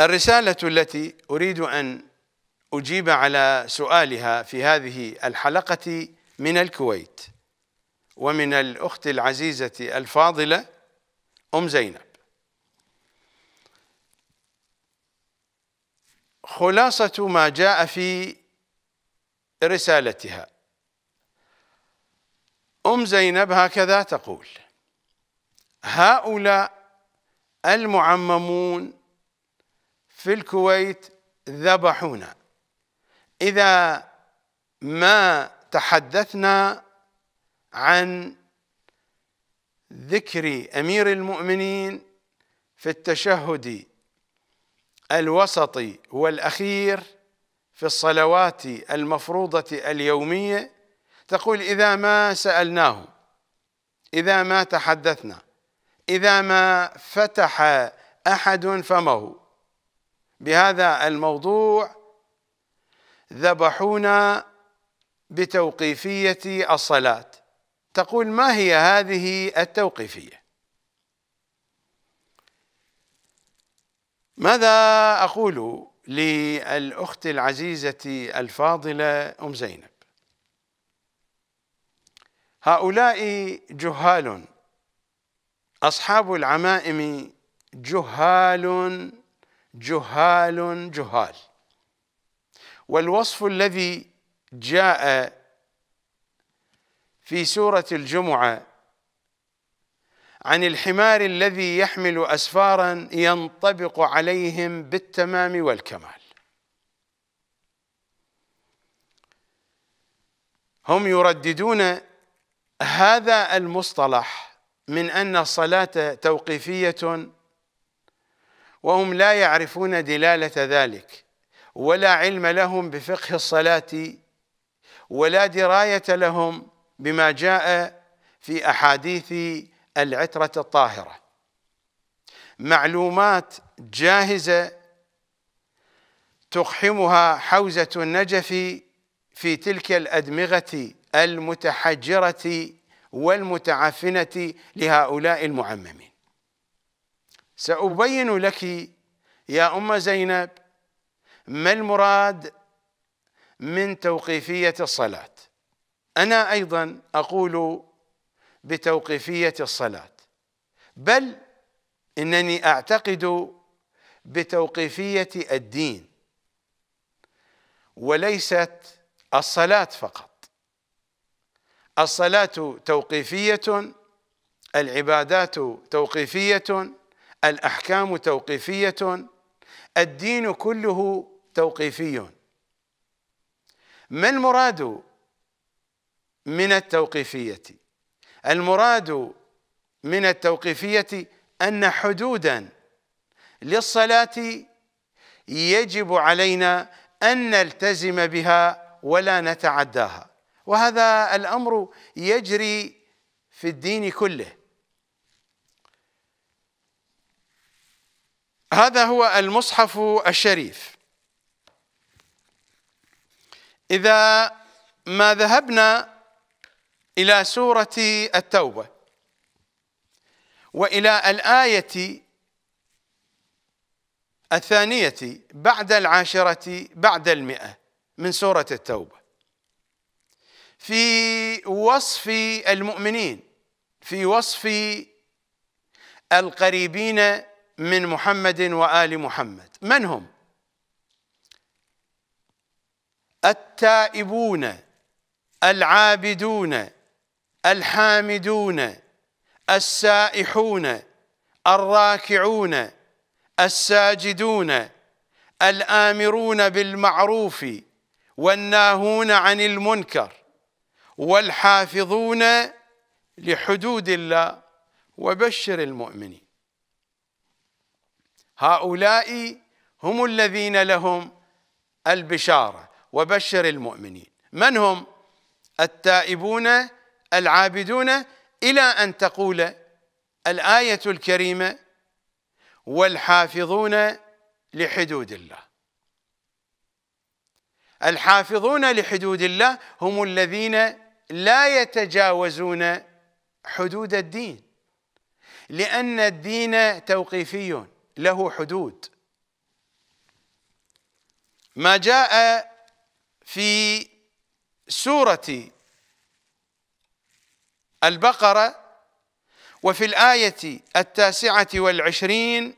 الرسالة التي أريد أن أجيب على سؤالها في هذه الحلقة من الكويت ومن الأخت العزيزة الفاضلة أم زينب خلاصة ما جاء في رسالتها أم زينب هكذا تقول هؤلاء المعممون في الكويت ذبحونا إذا ما تحدثنا عن ذكر أمير المؤمنين في التشهد الوسطي والأخير في الصلوات المفروضة اليومية تقول إذا ما سألناه إذا ما تحدثنا إذا ما فتح أحد فمه بهذا الموضوع ذبحونا بتوقيفية الصلاة تقول ما هي هذه التوقيفية ماذا أقول للأخت العزيزة الفاضلة أم زينب هؤلاء جهال أصحاب العمائم جهال جهال جهال والوصف الذي جاء في سورة الجمعة عن الحمار الذي يحمل أسفارا ينطبق عليهم بالتمام والكمال هم يرددون هذا المصطلح من أن الصلاة توقيفية وهم لا يعرفون دلالة ذلك ولا علم لهم بفقه الصلاة ولا دراية لهم بما جاء في أحاديث العترة الطاهرة معلومات جاهزة تقحمها حوزة النجف في تلك الأدمغة المتحجرة والمتعفنة لهؤلاء المعممين سأبين لك يا أم زينب ما المراد من توقيفية الصلاة أنا أيضا أقول بتوقيفية الصلاة بل إنني أعتقد بتوقيفية الدين وليست الصلاة فقط الصلاة توقيفية العبادات توقيفية الأحكام توقيفية الدين كله توقيفي ما المراد من التوقيفية المراد من التوقيفية أن حدودا للصلاة يجب علينا أن نلتزم بها ولا نتعداها وهذا الأمر يجري في الدين كله هذا هو المصحف الشريف إذا ما ذهبنا إلى سورة التوبة وإلى الآية الثانية بعد العاشرة بعد المئة من سورة التوبة في وصف المؤمنين في وصف القريبين من محمد وآل محمد من هم؟ التائبون العابدون الحامدون السائحون الراكعون الساجدون الآمرون بالمعروف والناهون عن المنكر والحافظون لحدود الله وبشر المؤمنين هؤلاء هم الذين لهم البشاره وبشر المؤمنين من هم التائبون العابدون الى ان تقول الايه الكريمه والحافظون لحدود الله الحافظون لحدود الله هم الذين لا يتجاوزون حدود الدين لان الدين توقيفي له حدود ما جاء في سورة البقرة وفي الآية التاسعة والعشرين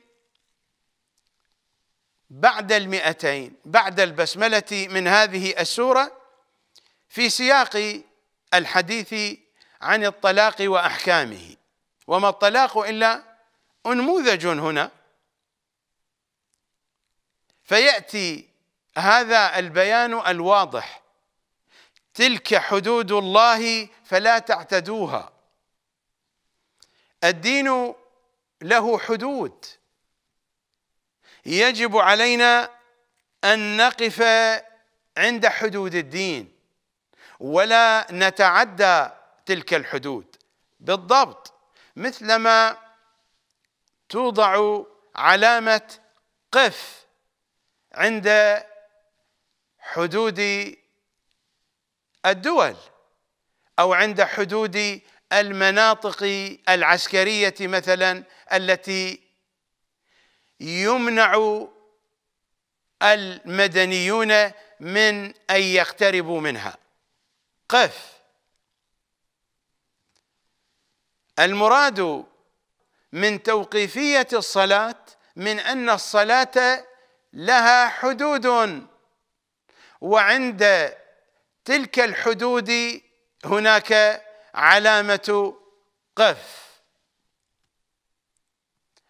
بعد المئتين بعد البسملة من هذه السورة في سياق الحديث عن الطلاق وأحكامه وما الطلاق إلا أنموذج هنا فياتي هذا البيان الواضح تلك حدود الله فلا تعتدوها الدين له حدود يجب علينا ان نقف عند حدود الدين ولا نتعدى تلك الحدود بالضبط مثلما توضع علامه قف عند حدود الدول او عند حدود المناطق العسكريه مثلا التي يمنع المدنيون من ان يقتربوا منها قف المراد من توقيفيه الصلاه من ان الصلاه لها حدود وعند تلك الحدود هناك علامة قف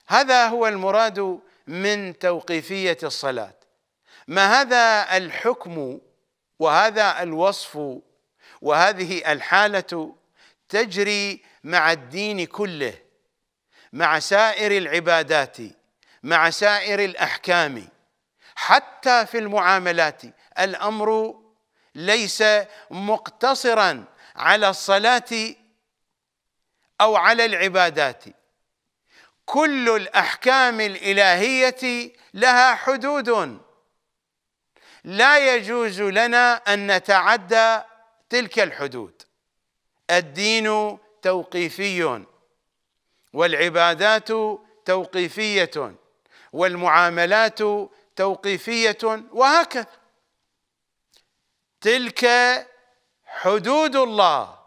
هذا هو المراد من توقيفية الصلاة ما هذا الحكم وهذا الوصف وهذه الحالة تجري مع الدين كله مع سائر العبادات مع سائر الأحكام حتى في المعاملات الامر ليس مقتصرا على الصلاه او على العبادات كل الاحكام الالهيه لها حدود لا يجوز لنا ان نتعدى تلك الحدود الدين توقيفي والعبادات توقيفيه والمعاملات توقيفيه وهكذا تلك حدود الله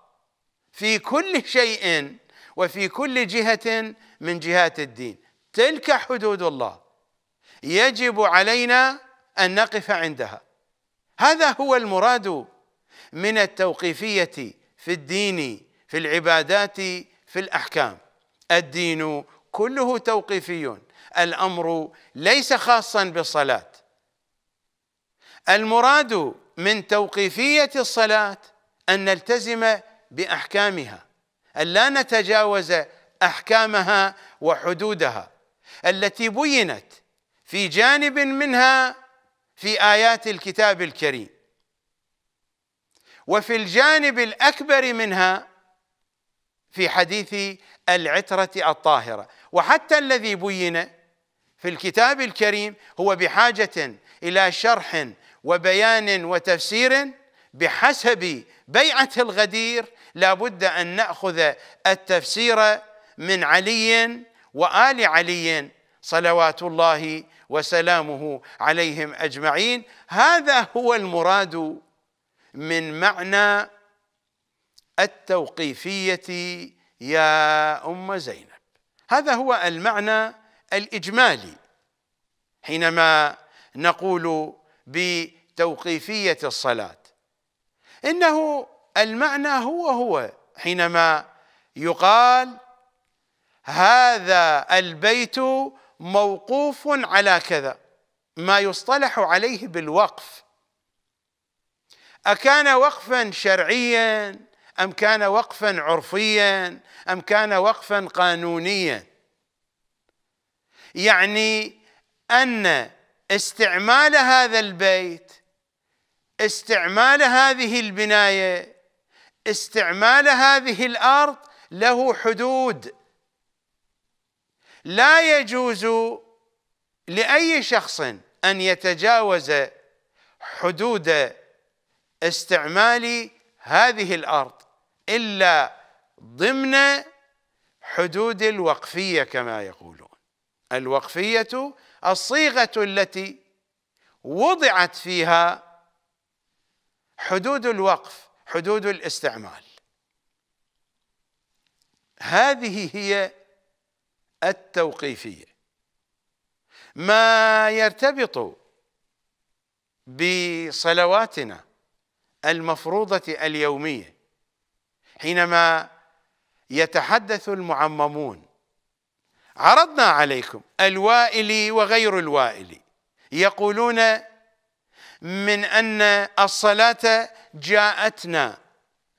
في كل شيء وفي كل جهه من جهات الدين تلك حدود الله يجب علينا ان نقف عندها هذا هو المراد من التوقيفيه في الدين في العبادات في الاحكام الدين كله توقيفي الامر ليس خاصا بالصلاه المراد من توقيفيه الصلاه ان نلتزم باحكامها ان لا نتجاوز احكامها وحدودها التي بينت في جانب منها في ايات الكتاب الكريم وفي الجانب الاكبر منها في حديث العتره الطاهره وحتى الذي بين في الكتاب الكريم هو بحاجة إلى شرح وبيان وتفسير بحسب بيعة الغدير لابد أن نأخذ التفسير من علي وآل علي صلوات الله وسلامه عليهم أجمعين هذا هو المراد من معنى التوقيفية يا أم زينب هذا هو المعنى الإجمالي حينما نقول بتوقيفية الصلاة إنه المعنى هو هو حينما يقال هذا البيت موقوف على كذا ما يصطلح عليه بالوقف أكان وقفا شرعيا أم كان وقفا عرفيا أم كان وقفا قانونيا يعني ان استعمال هذا البيت استعمال هذه البنايه استعمال هذه الارض له حدود لا يجوز لاي شخص ان يتجاوز حدود استعمال هذه الارض الا ضمن حدود الوقفيه كما يقولون الوقفيه الصيغه التي وضعت فيها حدود الوقف حدود الاستعمال هذه هي التوقيفيه ما يرتبط بصلواتنا المفروضه اليوميه حينما يتحدث المعممون عرضنا عليكم الوائلي وغير الوائلي يقولون من ان الصلاه جاءتنا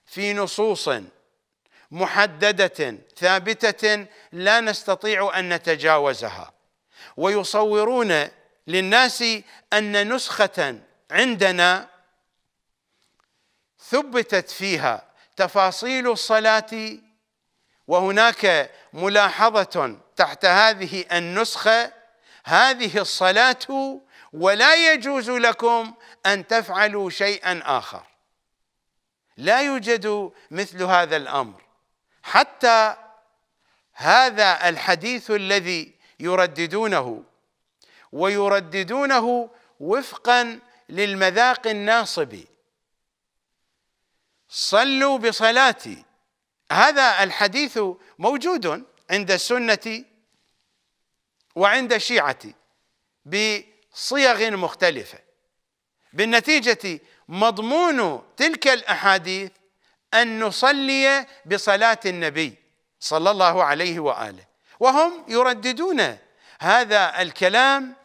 في نصوص محدده ثابته لا نستطيع ان نتجاوزها ويصورون للناس ان نسخه عندنا ثبتت فيها تفاصيل الصلاه وهناك ملاحظة تحت هذه النسخة هذه الصلاة ولا يجوز لكم أن تفعلوا شيئا آخر لا يوجد مثل هذا الأمر حتى هذا الحديث الذي يرددونه ويرددونه وفقا للمذاق الناصبي صلوا بصلاتي هذا الحديث موجود عند السنة وعند الشيعة بصيغ مختلفة بالنتيجة مضمون تلك الأحاديث أن نصلي بصلاة النبي صلى الله عليه وآله وهم يرددون هذا الكلام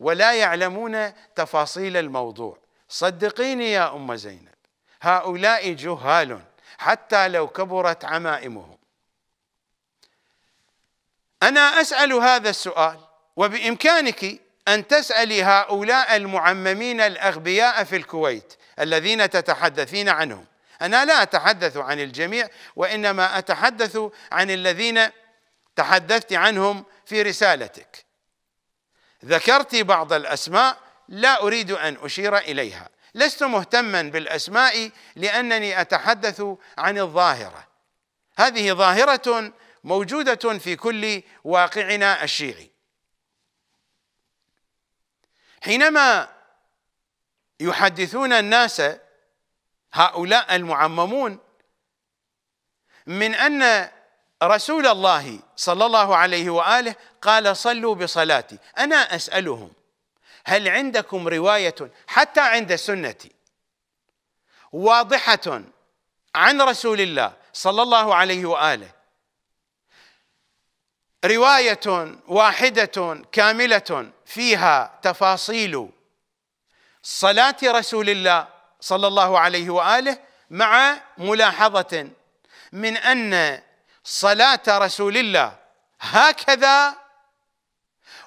ولا يعلمون تفاصيل الموضوع صدقيني يا أم زينب هؤلاء جهال حتى لو كبرت عمائمه انا اسال هذا السؤال وبامكانك ان تسالي هؤلاء المعممين الاغبياء في الكويت الذين تتحدثين عنهم انا لا اتحدث عن الجميع وانما اتحدث عن الذين تحدثت عنهم في رسالتك ذكرت بعض الاسماء لا اريد ان اشير اليها لست مهتما بالاسماء لانني اتحدث عن الظاهره هذه ظاهره موجوده في كل واقعنا الشيعي حينما يحدثون الناس هؤلاء المعممون من ان رسول الله صلى الله عليه واله قال صلوا بصلاتي انا اسالهم هل عندكم رواية حتى عند سنة واضحة عن رسول الله صلى الله عليه وآله رواية واحدة كاملة فيها تفاصيل صلاة رسول الله صلى الله عليه وآله مع ملاحظة من أن صلاة رسول الله هكذا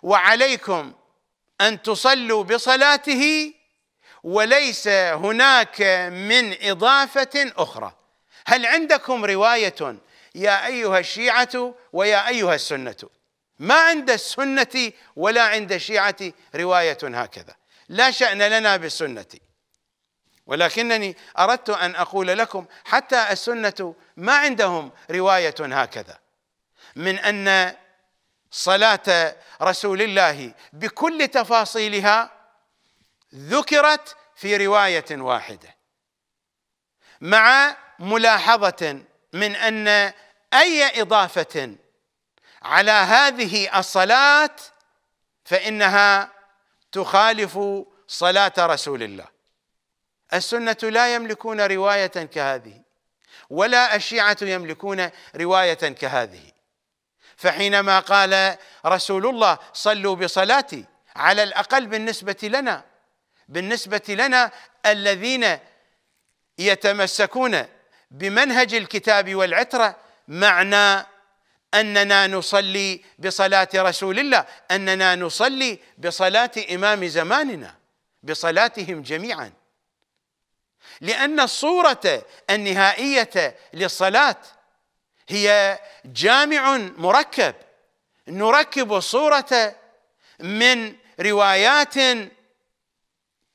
وعليكم ان تصلوا بصلاته وليس هناك من اضافه اخرى هل عندكم روايه يا ايها الشيعه ويا ايها السنه ما عند السنه ولا عند الشيعه روايه هكذا لا شان لنا بالسنه ولكنني اردت ان اقول لكم حتى السنه ما عندهم روايه هكذا من ان صلاه رسول الله بكل تفاصيلها ذكرت في روايه واحده مع ملاحظه من ان اي اضافه على هذه الصلاه فانها تخالف صلاه رسول الله السنه لا يملكون روايه كهذه ولا الشيعه يملكون روايه كهذه فحينما قال رسول الله صلوا بصلاتي على الاقل بالنسبه لنا بالنسبه لنا الذين يتمسكون بمنهج الكتاب والعتره معنى اننا نصلي بصلاه رسول الله اننا نصلي بصلاه امام زماننا بصلاتهم جميعا لان الصوره النهائيه للصلاه هي جامع مركب نركب صورة من روايات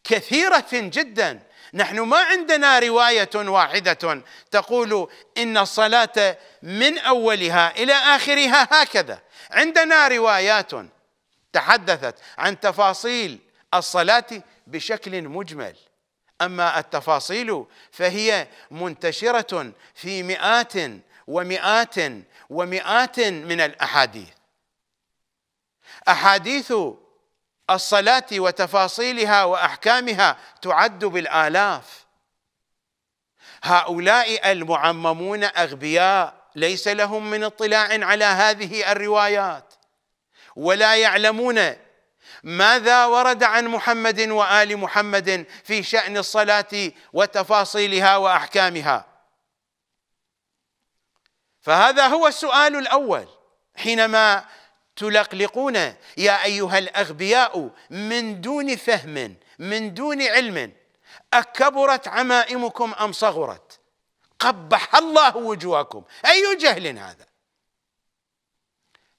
كثيرة جدا نحن ما عندنا رواية واحدة تقول إن الصلاة من أولها إلى آخرها هكذا عندنا روايات تحدثت عن تفاصيل الصلاة بشكل مجمل أما التفاصيل فهي منتشرة في مئات ومئات ومئات من الاحاديث احاديث الصلاه وتفاصيلها واحكامها تعد بالالاف هؤلاء المعممون اغبياء ليس لهم من اطلاع على هذه الروايات ولا يعلمون ماذا ورد عن محمد وال محمد في شان الصلاه وتفاصيلها واحكامها فهذا هو السؤال الاول حينما تلقلقون يا ايها الاغبياء من دون فهم من دون علم اكبرت عمائمكم ام صغرت قبح الله وجوهكم اي جهل هذا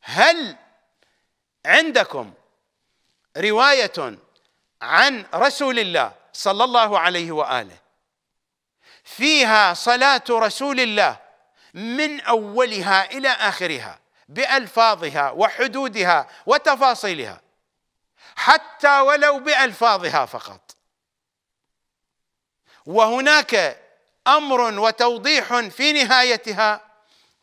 هل عندكم روايه عن رسول الله صلى الله عليه واله فيها صلاه رسول الله من اولها الى اخرها بالفاظها وحدودها وتفاصيلها حتى ولو بالفاظها فقط وهناك امر وتوضيح في نهايتها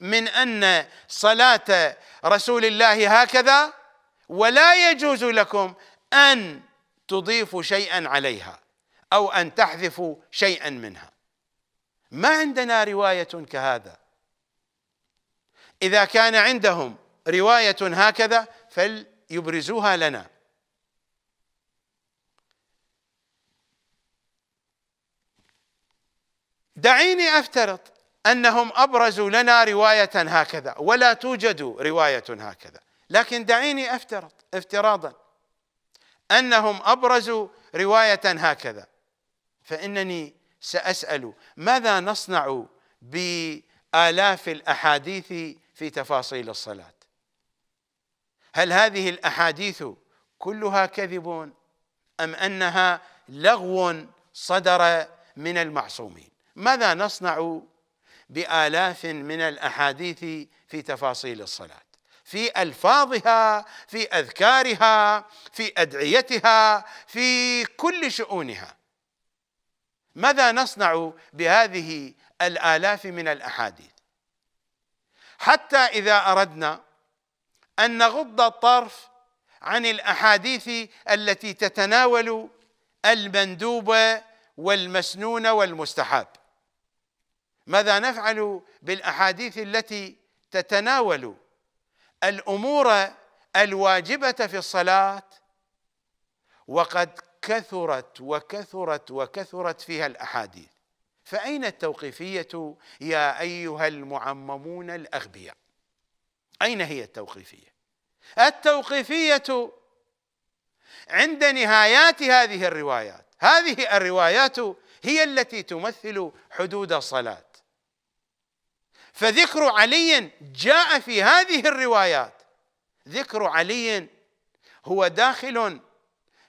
من ان صلاه رسول الله هكذا ولا يجوز لكم ان تضيفوا شيئا عليها او ان تحذفوا شيئا منها ما عندنا روايه كهذا إذا كان عندهم رواية هكذا فليبرزوها لنا دعيني أفترض أنهم أبرزوا لنا رواية هكذا ولا توجد رواية هكذا لكن دعيني أفترض افتراضا أنهم أبرزوا رواية هكذا فإنني سأسأل ماذا نصنع بآلاف الأحاديث في تفاصيل الصلاة هل هذه الأحاديث كلها كذب أم أنها لغو صدر من المعصومين ماذا نصنع بآلاف من الأحاديث في تفاصيل الصلاة في ألفاظها في أذكارها في أدعيتها في كل شؤونها ماذا نصنع بهذه الآلاف من الأحاديث حتى إذا أردنا أن نغض الطرف عن الأحاديث التي تتناول المندوب والمسنون والمستحب ماذا نفعل بالأحاديث التي تتناول الأمور الواجبة في الصلاة وقد كثرت وكثرت وكثرت فيها الأحاديث فأين التوقيفية يا أيها المعممون الأغبياء أين هي التوقيفية التوقيفية عند نهايات هذه الروايات هذه الروايات هي التي تمثل حدود الصلاة فذكر علي جاء في هذه الروايات ذكر علي هو داخل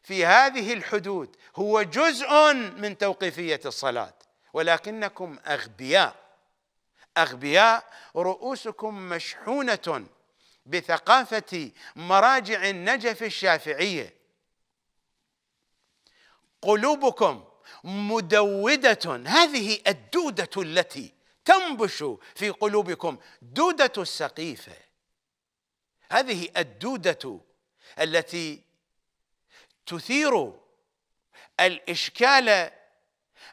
في هذه الحدود هو جزء من توقيفية الصلاة ولكنكم اغبياء اغبياء رؤوسكم مشحونه بثقافه مراجع النجف الشافعيه قلوبكم مدوده هذه الدوده التي تنبش في قلوبكم دوده السقيفه هذه الدوده التي تثير الاشكال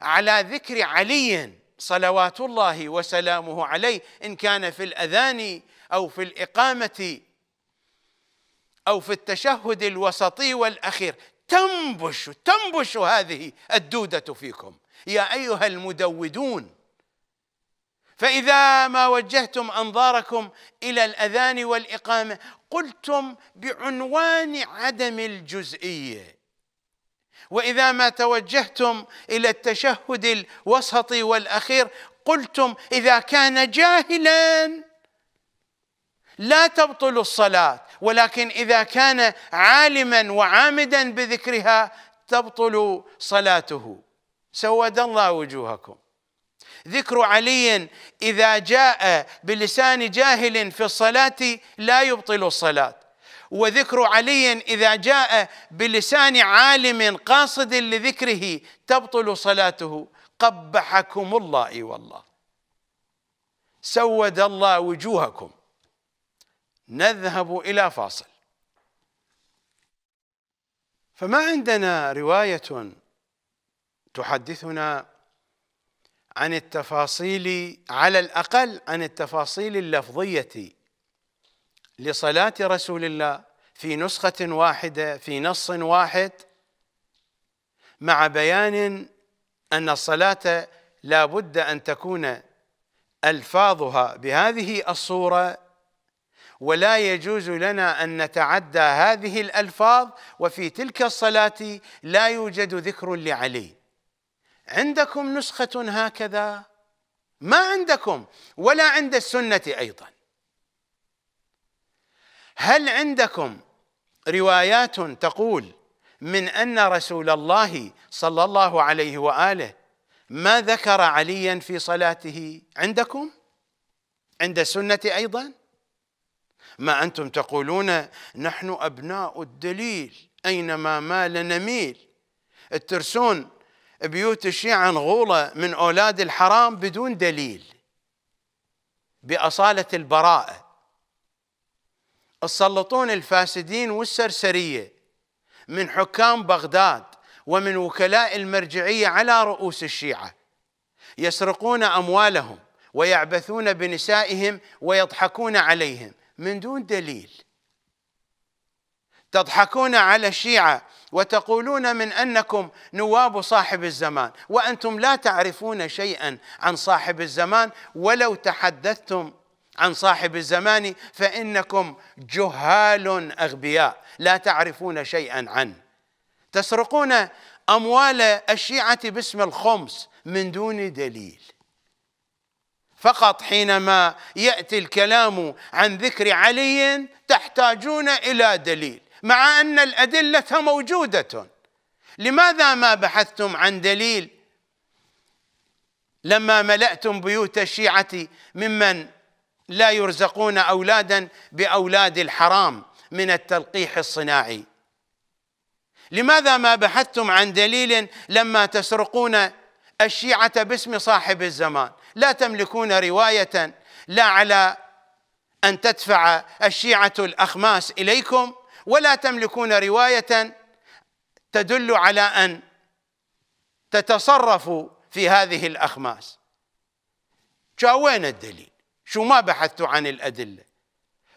على ذكر علي صلوات الله وسلامه عليه ان كان في الاذان او في الاقامه او في التشهد الوسطي والاخير تنبش تنبش هذه الدوده فيكم يا ايها المدودون فاذا ما وجهتم انظاركم الى الاذان والاقامه قلتم بعنوان عدم الجزئيه واذا ما توجهتم الى التشهد الوسطي والاخير قلتم اذا كان جاهلا لا تبطل الصلاه ولكن اذا كان عالما وعامدا بذكرها تبطل صلاته سود الله وجوهكم ذكر علي اذا جاء بلسان جاهل في الصلاه لا يبطل الصلاه وذكر علي اذا جاء بلسان عالم قاصد لذكره تبطل صلاته قبحكم الله اي والله سود الله وجوهكم نذهب الى فاصل فما عندنا روايه تحدثنا عن التفاصيل على الاقل عن التفاصيل اللفظيه لصلاة رسول الله في نسخة واحدة في نص واحد مع بيان أن الصلاة لا بد أن تكون ألفاظها بهذه الصورة ولا يجوز لنا أن نتعدى هذه الألفاظ وفي تلك الصلاة لا يوجد ذكر لعلي عندكم نسخة هكذا ما عندكم ولا عند السنة أيضاً هل عندكم روايات تقول من ان رسول الله صلى الله عليه واله ما ذكر عليا في صلاته عندكم عند السنه ايضا ما انتم تقولون نحن ابناء الدليل اينما مال نميل الترسون بيوت الشيعة انغولة من أولاد الحرام بدون دليل بأصالة البراءة تسلطون الفاسدين والسرسرية من حكام بغداد ومن وكلاء المرجعية على رؤوس الشيعة يسرقون أموالهم ويعبثون بنسائهم ويضحكون عليهم من دون دليل تضحكون على الشيعة وتقولون من أنكم نواب صاحب الزمان وأنتم لا تعرفون شيئا عن صاحب الزمان ولو تحدثتم عن صاحب الزمان فانكم جهال اغبياء لا تعرفون شيئا عنه تسرقون اموال الشيعه باسم الخمس من دون دليل فقط حينما ياتي الكلام عن ذكر علي تحتاجون الى دليل مع ان الادله موجوده لماذا ما بحثتم عن دليل لما ملأتم بيوت الشيعة ممن لا يرزقون اولادا باولاد الحرام من التلقيح الصناعي لماذا ما بحثتم عن دليل لما تسرقون الشيعه باسم صاحب الزمان لا تملكون روايه لا على ان تدفع الشيعه الاخماس اليكم ولا تملكون روايه تدل على ان تتصرفوا في هذه الاخماس جاء وين الدليل شو ما بحثتوا عن الأدلة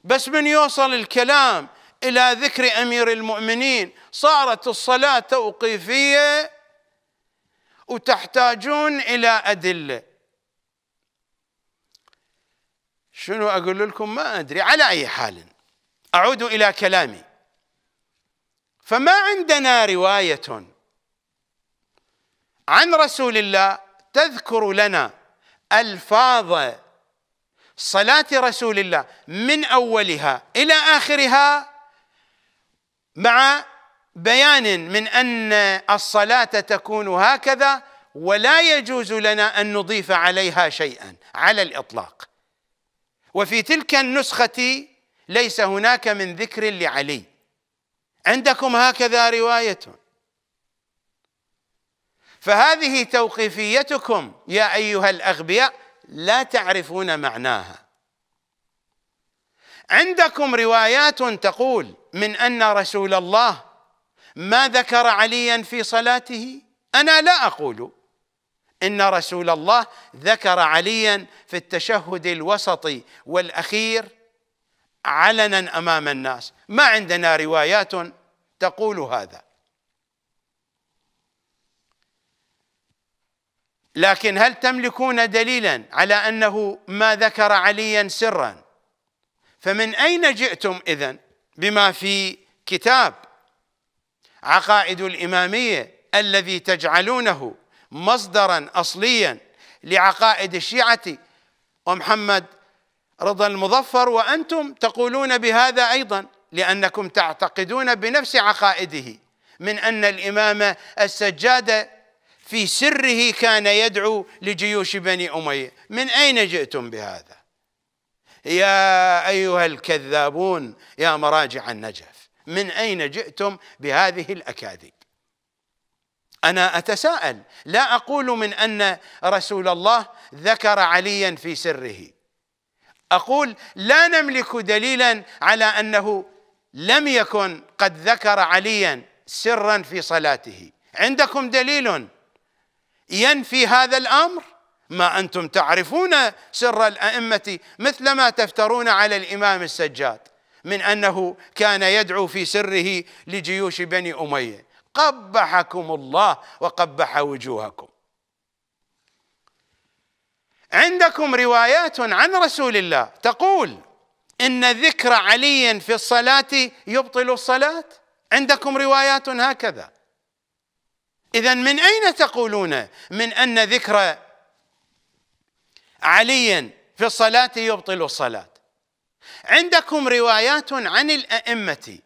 بس من يوصل الكلام إلى ذكر أمير المؤمنين صارت الصلاة توقيفية وتحتاجون إلى أدلة شنو أقول لكم ما أدري على أي حال أعود إلى كلامي فما عندنا رواية عن رسول الله تذكر لنا الفاظ صلاة رسول الله من أولها إلى آخرها مع بيان من أن الصلاة تكون هكذا ولا يجوز لنا أن نضيف عليها شيئا على الإطلاق وفي تلك النسخة ليس هناك من ذكر لعلي عندكم هكذا رواية فهذه توقيفيتكم يا أيها الأغبياء لا تعرفون معناها عندكم روايات تقول من ان رسول الله ما ذكر عليا في صلاته انا لا اقول ان رسول الله ذكر عليا في التشهد الوسطي والاخير علنا امام الناس ما عندنا روايات تقول هذا لكن هل تملكون دليلا على انه ما ذكر عليا سرا فمن اين جئتم اذن بما في كتاب عقائد الاماميه الذي تجعلونه مصدرا اصليا لعقائد الشيعه ومحمد رضا المظفر وانتم تقولون بهذا ايضا لانكم تعتقدون بنفس عقائده من ان الامام السجاده في سره كان يدعو لجيوش بني أمية من أين جئتم بهذا يا أيها الكذابون يا مراجع النجف من أين جئتم بهذه الأكاذيب أنا أتساءل لا أقول من أن رسول الله ذكر عليا في سره أقول لا نملك دليلا على أنه لم يكن قد ذكر عليا سرا في صلاته عندكم دليل ينفي هذا الامر ما انتم تعرفون سر الائمه مثل ما تفترون على الامام السجاد من انه كان يدعو في سره لجيوش بني اميه قبحكم الله وقبح وجوهكم عندكم روايات عن رسول الله تقول ان ذكر علي في الصلاه يبطل الصلاه عندكم روايات هكذا إذا من أين تقولون من أن ذكر علي في الصلاة يبطل الصلاة عندكم روايات عن الأئمة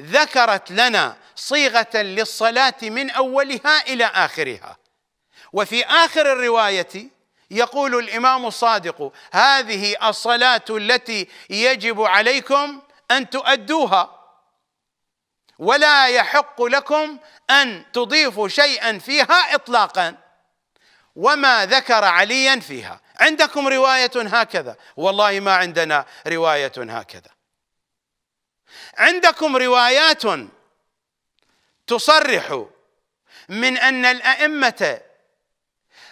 ذكرت لنا صيغة للصلاة من أولها إلى آخرها وفي آخر الرواية يقول الإمام الصادق هذه الصلاة التي يجب عليكم أن تؤدوها ولا يحق لكم ان تضيفوا شيئا فيها اطلاقا وما ذكر عليا فيها عندكم روايه هكذا والله ما عندنا روايه هكذا عندكم روايات تصرح من ان الائمه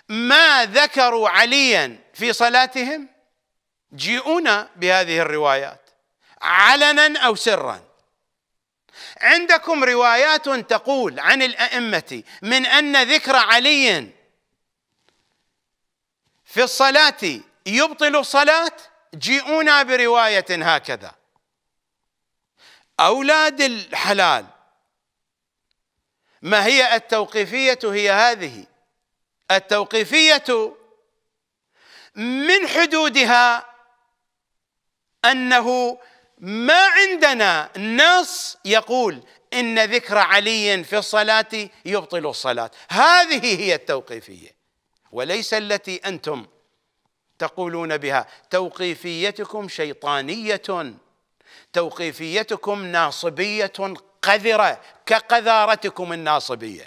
ما ذكروا عليا في صلاتهم جيئونا بهذه الروايات علنا او سرا عندكم روايات تقول عن الأئمة من أن ذكر علي في الصلاة يبطل الصلاة جيئونا برواية هكذا أولاد الحلال ما هي التوقيفية هي هذه التوقيفية من حدودها أنه ما عندنا نص يقول ان ذكر علي في الصلاه يبطل الصلاه هذه هي التوقيفيه وليس التي انتم تقولون بها توقيفيتكم شيطانيه توقيفيتكم ناصبيه قذره كقذارتكم الناصبيه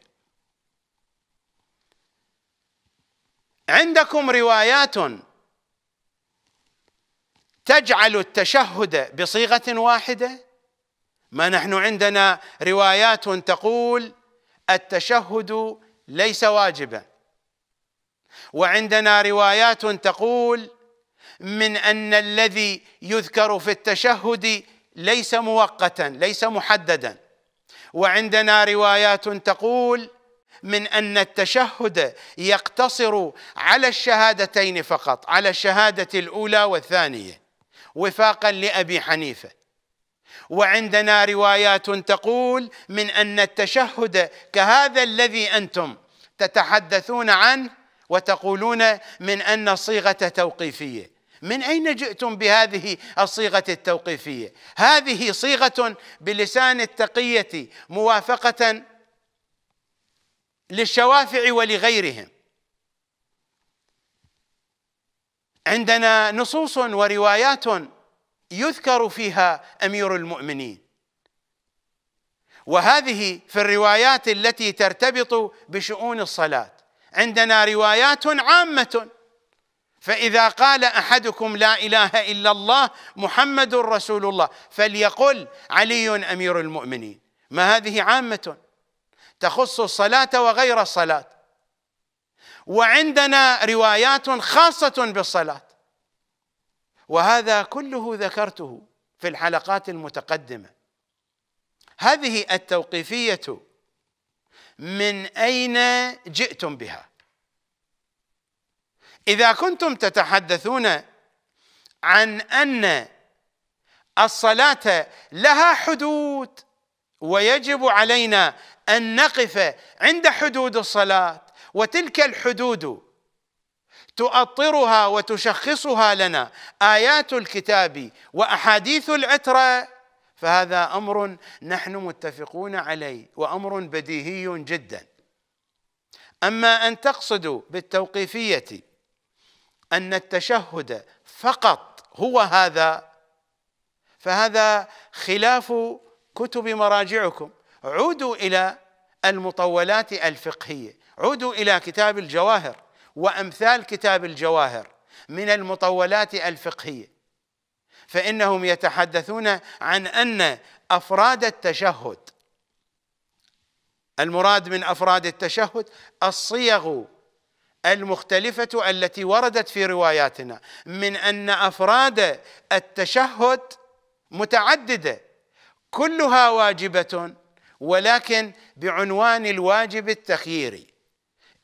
عندكم روايات تجعل التشهد بصيغه واحده ما نحن عندنا روايات تقول التشهد ليس واجبا وعندنا روايات تقول من ان الذي يذكر في التشهد ليس مؤقتا ليس محددا وعندنا روايات تقول من ان التشهد يقتصر على الشهادتين فقط على الشهاده الاولى والثانيه وفاقا لأبي حنيفة وعندنا روايات تقول من أن التشهد كهذا الذي أنتم تتحدثون عنه وتقولون من أن صيغة توقيفية من أين جئتم بهذه الصيغة التوقيفية هذه صيغة بلسان التقية موافقة للشوافع ولغيرهم عندنا نصوص وروايات يذكر فيها امير المؤمنين وهذه في الروايات التي ترتبط بشؤون الصلاه عندنا روايات عامه فاذا قال احدكم لا اله الا الله محمد رسول الله فليقل علي امير المؤمنين ما هذه عامه تخص الصلاه وغير الصلاه وعندنا روايات خاصة بالصلاة وهذا كله ذكرته في الحلقات المتقدمة هذه التوقيفية من أين جئتم بها إذا كنتم تتحدثون عن أن الصلاة لها حدود ويجب علينا أن نقف عند حدود الصلاة وتلك الحدود تؤطرها وتشخصها لنا ايات الكتاب واحاديث العتره فهذا امر نحن متفقون عليه وامر بديهي جدا اما ان تقصدوا بالتوقيفيه ان التشهد فقط هو هذا فهذا خلاف كتب مراجعكم عودوا الى المطولات الفقهيه عودوا إلى كتاب الجواهر وأمثال كتاب الجواهر من المطولات الفقهية فإنهم يتحدثون عن أن أفراد التشهد المراد من أفراد التشهد الصيغ المختلفة التي وردت في رواياتنا من أن أفراد التشهد متعددة كلها واجبة ولكن بعنوان الواجب التخييري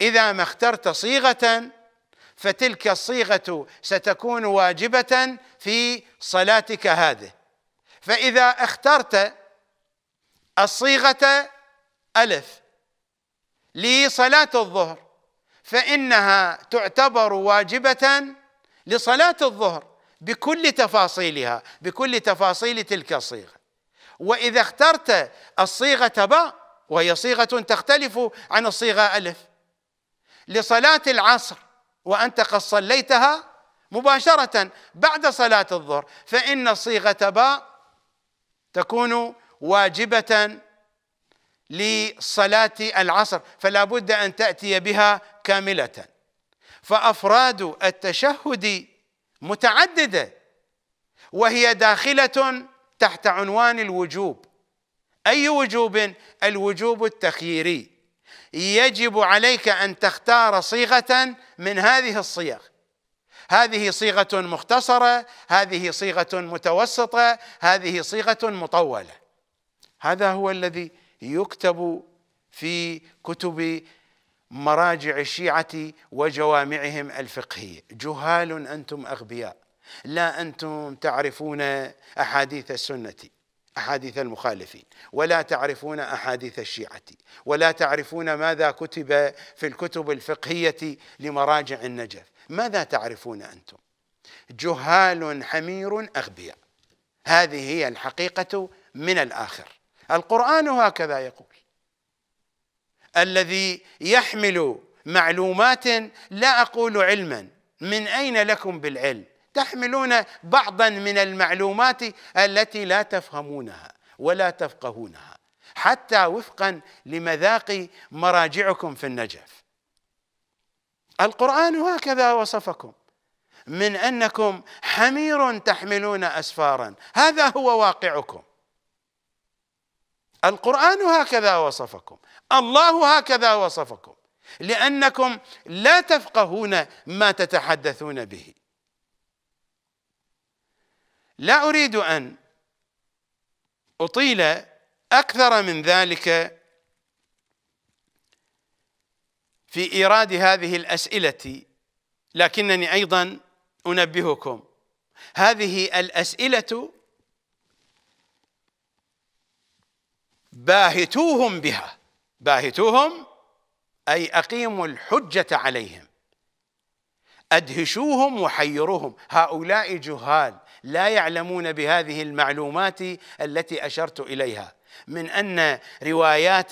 اذا ما اخترت صيغه فتلك الصيغه ستكون واجبه في صلاتك هذه فاذا اخترت الصيغه الف لصلاه الظهر فانها تعتبر واجبه لصلاه الظهر بكل تفاصيلها بكل تفاصيل تلك الصيغه واذا اخترت الصيغه باء وهي صيغه تختلف عن الصيغه الف لصلاة العصر وأنت قد صليتها مباشرة بعد صلاة الظهر فإن صيغة باء تكون واجبة لصلاة العصر فلا بد أن تأتي بها كاملة فأفراد التشهد متعددة وهي داخلة تحت عنوان الوجوب أي وجوب الوجوب التخييري يجب عليك ان تختار صيغه من هذه الصيغ هذه صيغه مختصره هذه صيغه متوسطه هذه صيغه مطوله هذا هو الذي يكتب في كتب مراجع الشيعه وجوامعهم الفقهيه جهال انتم اغبياء لا انتم تعرفون احاديث السنه أحاديث المخالفين ولا تعرفون أحاديث الشيعة ولا تعرفون ماذا كتب في الكتب الفقهية لمراجع النجف ماذا تعرفون أنتم جهال حمير أغبياء هذه هي الحقيقة من الآخر القرآن هكذا يقول الذي يحمل معلومات لا أقول علما من أين لكم بالعلم تحملون بعضا من المعلومات التي لا تفهمونها ولا تفقهونها حتى وفقا لمذاق مراجعكم في النجف القرآن هكذا وصفكم من أنكم حمير تحملون أسفارا هذا هو واقعكم القرآن هكذا وصفكم الله هكذا وصفكم لأنكم لا تفقهون ما تتحدثون به لا اريد ان اطيل اكثر من ذلك في ايراد هذه الاسئله لكنني ايضا انبهكم هذه الاسئله باهتوهم بها باهتوهم اي اقيموا الحجه عليهم ادهشوهم وحيروهم هؤلاء جهال لا يعلمون بهذه المعلومات التي اشرت اليها من ان روايات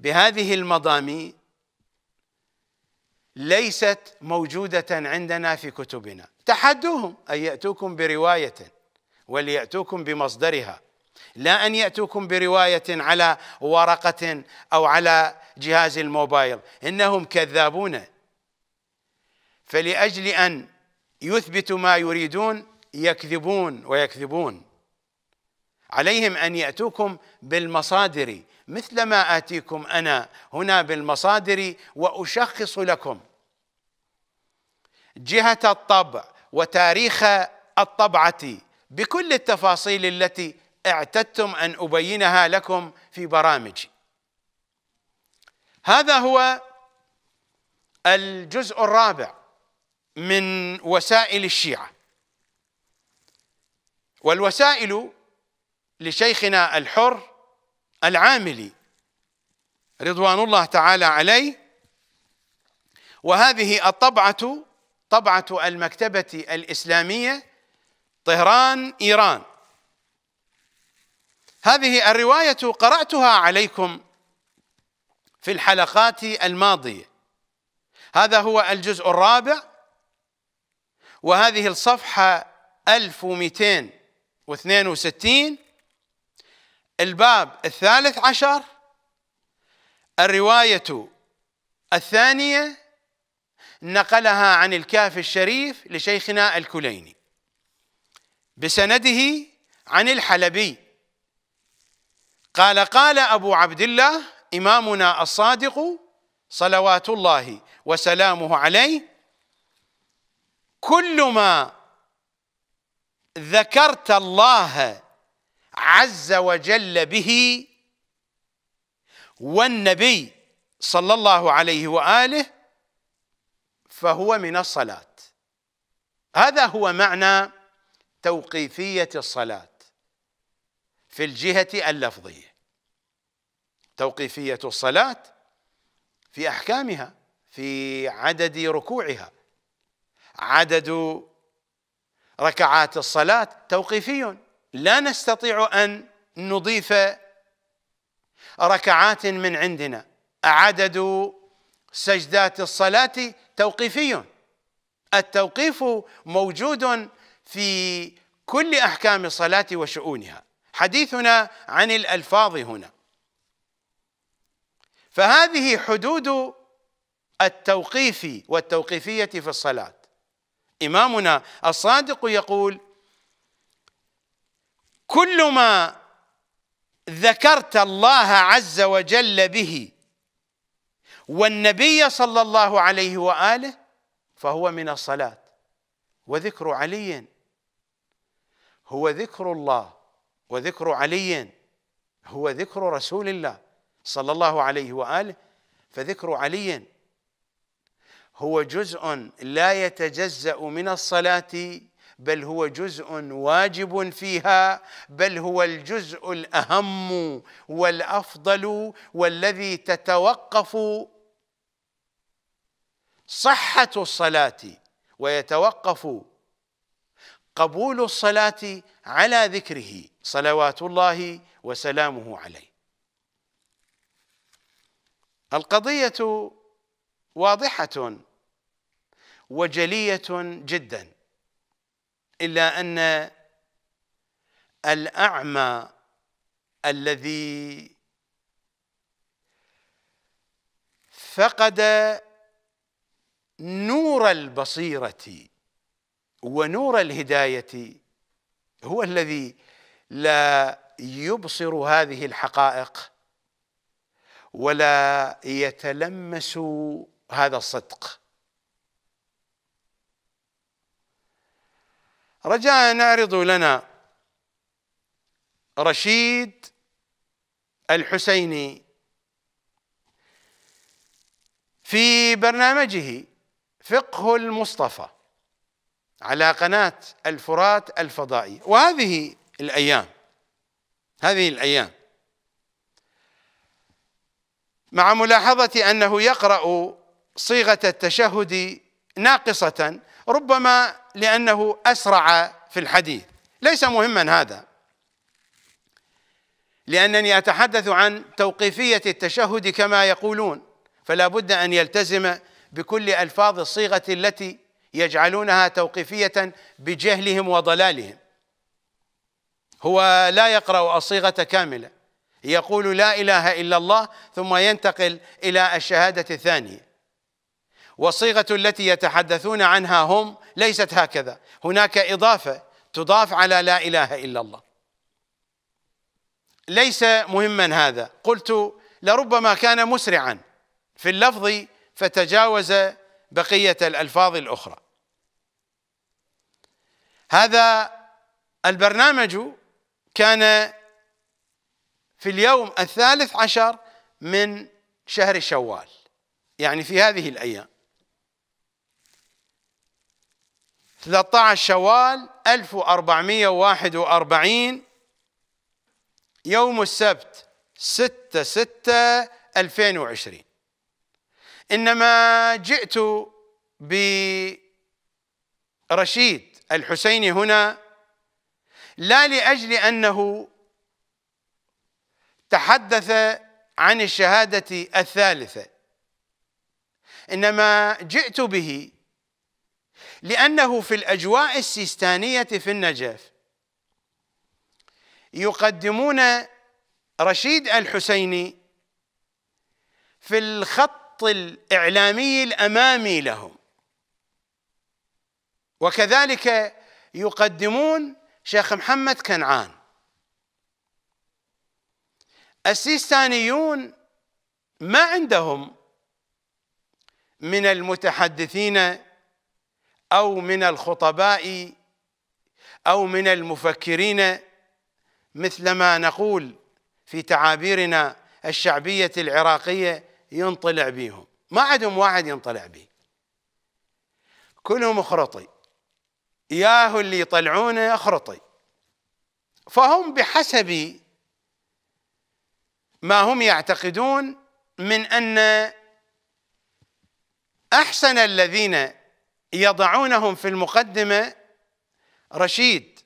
بهذه المضامين ليست موجوده عندنا في كتبنا تحدوهم ان ياتوكم بروايه ولياتوكم بمصدرها لا ان ياتوكم بروايه على ورقه او على جهاز الموبايل انهم كذابون فلاجل ان يثبتوا ما يريدون يكذبون ويكذبون عليهم ان ياتوكم بالمصادر مثل ما اتيكم انا هنا بالمصادر واشخص لكم جهه الطبع وتاريخ الطبعه بكل التفاصيل التي اعتدتم ان ابينها لكم في برامجي هذا هو الجزء الرابع من وسائل الشيعه والوسائل لشيخنا الحر العاملي رضوان الله تعالى عليه وهذه الطبعة طبعة المكتبة الإسلامية طهران إيران هذه الرواية قرأتها عليكم في الحلقات الماضية هذا هو الجزء الرابع وهذه الصفحة 1200 واثنين الباب الثالث عشر الرواية الثانية نقلها عن الكافي الشريف لشيخنا الكليني بسنده عن الحلبي قال قال أبو عبد الله إمامنا الصادق صلوات الله وسلامه عليه كل ما ذكرت الله عز وجل به والنبي صلى الله عليه واله فهو من الصلاه هذا هو معنى توقيفيه الصلاه في الجهه اللفظيه توقيفيه الصلاه في احكامها في عدد ركوعها عدد ركعات الصلاة توقيفي لا نستطيع أن نضيف ركعات من عندنا عدد سجدات الصلاة توقيفي التوقيف موجود في كل أحكام الصلاة وشؤونها حديثنا عن الألفاظ هنا فهذه حدود التوقيف والتوقيفية في الصلاة إمامنا الصادق يقول كل ما ذكرت الله عز وجل به والنبي صلى الله عليه واله فهو من الصلاه وذكر علي هو ذكر الله وذكر علي هو ذكر رسول الله صلى الله عليه واله فذكر علي هو جزء لا يتجزا من الصلاه بل هو جزء واجب فيها بل هو الجزء الاهم والافضل والذي تتوقف صحه الصلاه ويتوقف قبول الصلاه على ذكره صلوات الله وسلامه عليه القضيه واضحه وجليه جدا الا ان الاعمى الذي فقد نور البصيره ونور الهدايه هو الذي لا يبصر هذه الحقائق ولا يتلمس هذا الصدق رجاء اعرضوا لنا رشيد الحسيني في برنامجه فقه المصطفى على قناة الفرات الفضائية وهذه الأيام هذه الأيام مع ملاحظة أنه يقرأ صيغة التشهد ناقصة ربما لأنه أسرع في الحديث ليس مهما هذا لأنني أتحدث عن توقيفية التشهد كما يقولون فلا بد أن يلتزم بكل ألفاظ الصيغة التي يجعلونها توقيفية بجهلهم وضلالهم هو لا يقرأ الصيغة كاملة يقول لا إله إلا الله ثم ينتقل إلى الشهادة الثانية والصيغه التي يتحدثون عنها هم ليست هكذا هناك اضافه تضاف على لا اله الا الله ليس مهما هذا قلت لربما كان مسرعا في اللفظ فتجاوز بقيه الالفاظ الاخرى هذا البرنامج كان في اليوم الثالث عشر من شهر شوال يعني في هذه الايام 13 شوال 1441 يوم السبت 6 6 2020 إنما جئت برشيد الحسيني هنا لا لأجل أنه تحدث عن الشهادة الثالثة إنما جئت به لأنه في الأجواء السيستانية في النجف يقدمون رشيد الحسيني في الخط الإعلامي الأمامي لهم وكذلك يقدمون شيخ محمد كنعان السيستانيون ما عندهم من المتحدثين أو من الخطباء أو من المفكرين مثلما نقول في تعابيرنا الشعبية العراقية ينطلع بيهم ما عندهم واحد ينطلع به كلهم اخرطي ياهو اللي يطلعونه اخرطي فهم بحسب ما هم يعتقدون من ان احسن الذين يضعونهم في المقدمة رشيد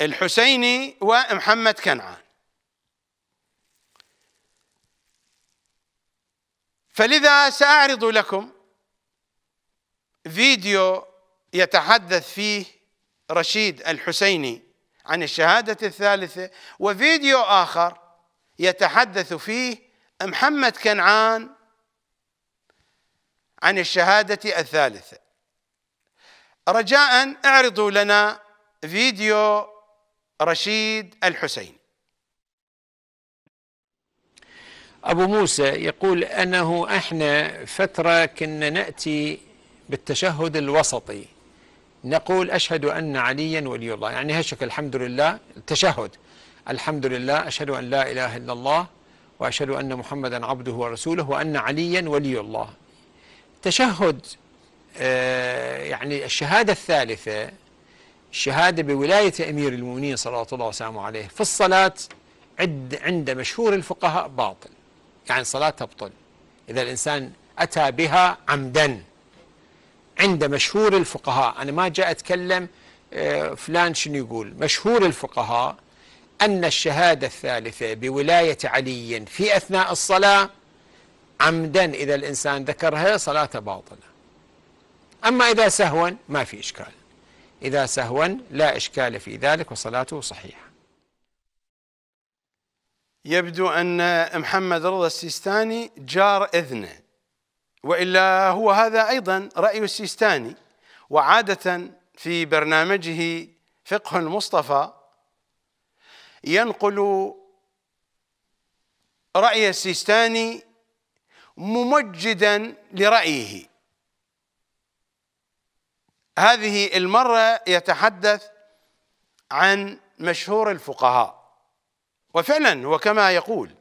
الحسيني ومحمد كنعان فلذا سأعرض لكم فيديو يتحدث فيه رشيد الحسيني عن الشهادة الثالثة وفيديو آخر يتحدث فيه محمد كنعان عن الشهادة الثالثة رجاء اعرضوا لنا فيديو رشيد الحسين أبو موسى يقول أنه احنا فترة كنا نأتي بالتشهد الوسطي نقول أشهد أن عليا ولي الله يعني هشك الحمد لله التشهد الحمد لله أشهد أن لا إله إلا الله وأشهد أن محمدا عبده ورسوله وأن عليا ولي الله تشهد آه، يعني الشهادة الثالثة الشهادة بولاية أمير المؤمنين صلوات الله وسلامه عليه في الصلاة عند عند مشهور الفقهاء باطل يعني صلاة تبطل إذا الإنسان أتى بها عمدا عند مشهور الفقهاء أنا ما جاء أتكلم آه، فلان شنو يقول مشهور الفقهاء أن الشهادة الثالثة بولاية علي في أثناء الصلاة عمدا إذا الإنسان ذكرها صلاة باطلة أما إذا سهوا ما في إشكال إذا سهوا لا إشكال في ذلك وصلاته صحيحة يبدو أن محمد رضا السيستاني جار إذنه وإلا هو هذا أيضا رأي السيستاني وعادة في برنامجه فقه المصطفى ينقل رأي السيستاني ممجدا لرأيه هذه المرة يتحدث عن مشهور الفقهاء وفعلا هو كما يقول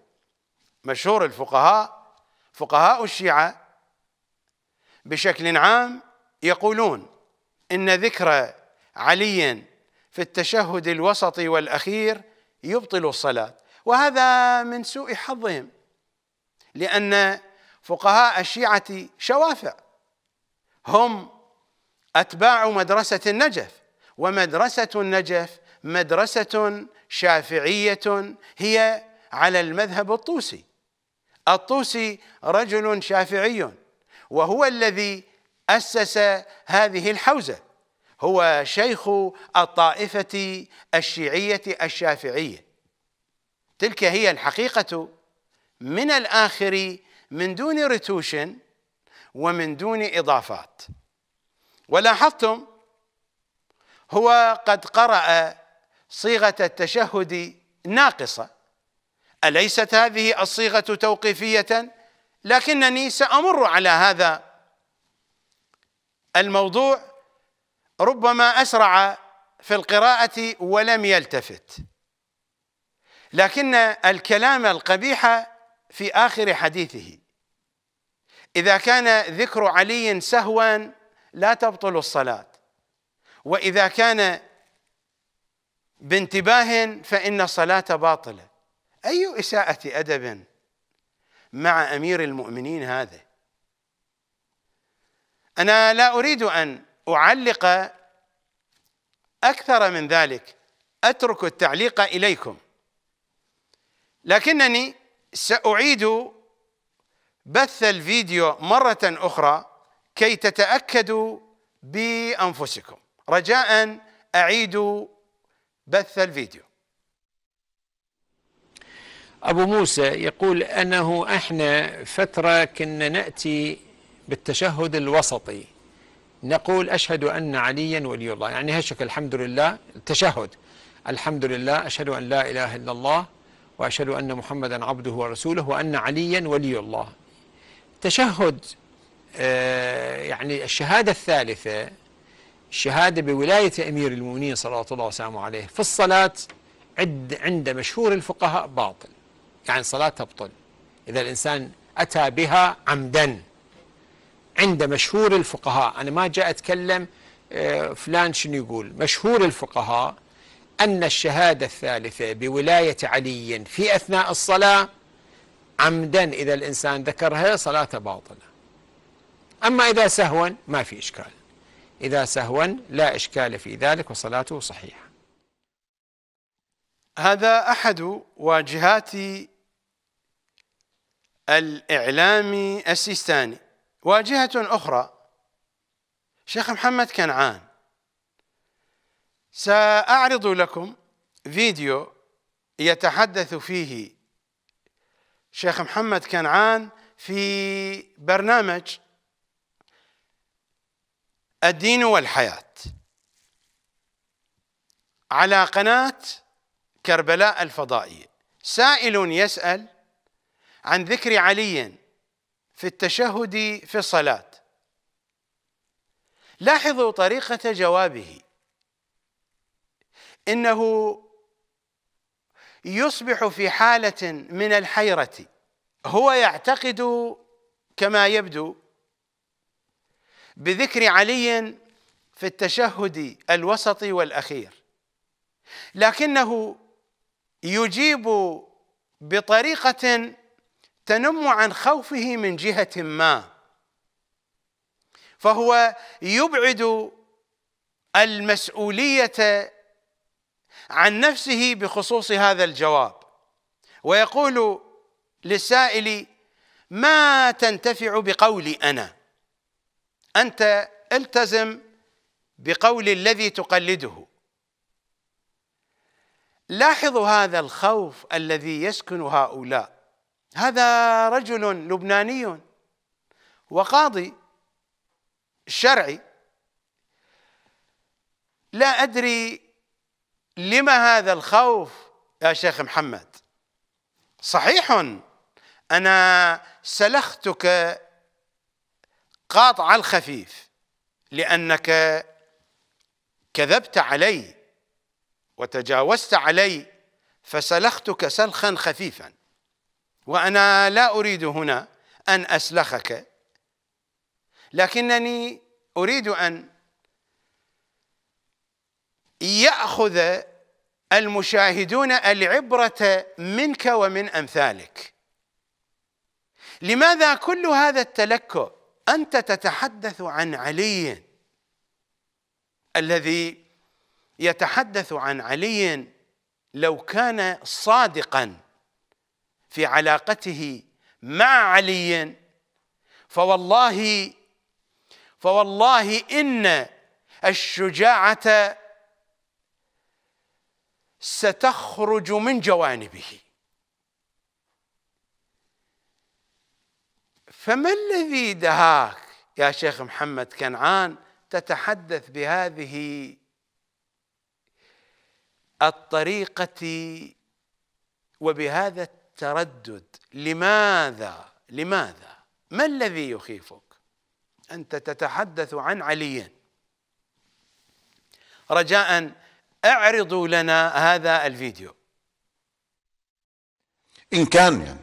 مشهور الفقهاء فقهاء الشيعة بشكل عام يقولون إن ذكر علي في التشهد الوسطي والأخير يبطل الصلاة وهذا من سوء حظهم لأن فقهاء الشيعة شوافع هم أتباع مدرسة النجف ومدرسة النجف مدرسة شافعية هي على المذهب الطوسي الطوسي رجل شافعي وهو الذي أسس هذه الحوزة هو شيخ الطائفة الشيعية الشافعية تلك هي الحقيقة من الآخر من دون رتوش ومن دون إضافات ولاحظتم هو قد قرأ صيغة التشهد ناقصة أليست هذه الصيغة توقيفية لكنني سأمر على هذا الموضوع ربما أسرع في القراءة ولم يلتفت لكن الكلام القبيح في آخر حديثه إذا كان ذكر علي سهوا لا تبطل الصلاة وإذا كان بانتباه فإن الصلاة باطلة أي إساءة أدب مع أمير المؤمنين هذا أنا لا أريد أن أعلق أكثر من ذلك أترك التعليق إليكم لكنني سأعيد بث الفيديو مرة أخرى كي تتاكدوا بانفسكم رجاء اعيدوا بث الفيديو أبو موسى يقول أنه احنا فترة كنا نأتي بالتشهد الوسطي نقول أشهد أن عليا ولي الله يعني هشك الحمد لله التشهد الحمد لله أشهد أن لا إله إلا الله وأشهد أن محمدا عبده ورسوله وأن عليا ولي الله تشهد آه، يعني الشهادة الثالثة الشهادة بولاية أمير المؤمنين صلوات الله وسلامه عليه في الصلاة عند عند مشهور الفقهاء باطل يعني صلاة تبطل إذا الإنسان أتى بها عمدا عند مشهور الفقهاء أنا ما جاء أتكلم آه، فلان شنو يقول مشهور الفقهاء أن الشهادة الثالثة بولاية علي في أثناء الصلاة عمدا إذا الإنسان ذكرها صلاة باطلة أما إذا سهوا ما في إشكال إذا سهوا لا إشكال في ذلك وصلاته صحيحة هذا أحد واجهات الإعلام السيستاني واجهة أخرى شيخ محمد كنعان سأعرض لكم فيديو يتحدث فيه شيخ محمد كنعان في برنامج الدين والحياة على قناة كربلاء الفضائية سائل يسأل عن ذكر علي في التشهد في الصلاة لاحظوا طريقة جوابه إنه يصبح في حالة من الحيرة هو يعتقد كما يبدو بذكر علي في التشهد الوسطي والاخير لكنه يجيب بطريقه تنم عن خوفه من جهه ما فهو يبعد المسؤوليه عن نفسه بخصوص هذا الجواب ويقول للسائل ما تنتفع بقولي انا أنت التزم بقول الذي تقلده لاحظوا هذا الخوف الذي يسكن هؤلاء هذا رجل لبناني وقاضي شرعي لا أدري لما هذا الخوف يا شيخ محمد صحيح أنا سلختك قاطع الخفيف لأنك كذبت علي وتجاوزت علي فسلختك سلخا خفيفا وأنا لا أريد هنا أن أسلخك لكنني أريد أن يأخذ المشاهدون العبرة منك ومن أمثالك لماذا كل هذا التلكؤ أنت تتحدث عن علي الذي يتحدث عن علي لو كان صادقا في علاقته مع علي فوالله فوالله إن الشجاعة ستخرج من جوانبه فما الذي دهاك يا شيخ محمد كنعان تتحدث بهذه الطريقة وبهذا التردد لماذا لماذا ما الذي يخيفك أنت تتحدث عن علي رجاء اعرضوا لنا هذا الفيديو إن كان يعني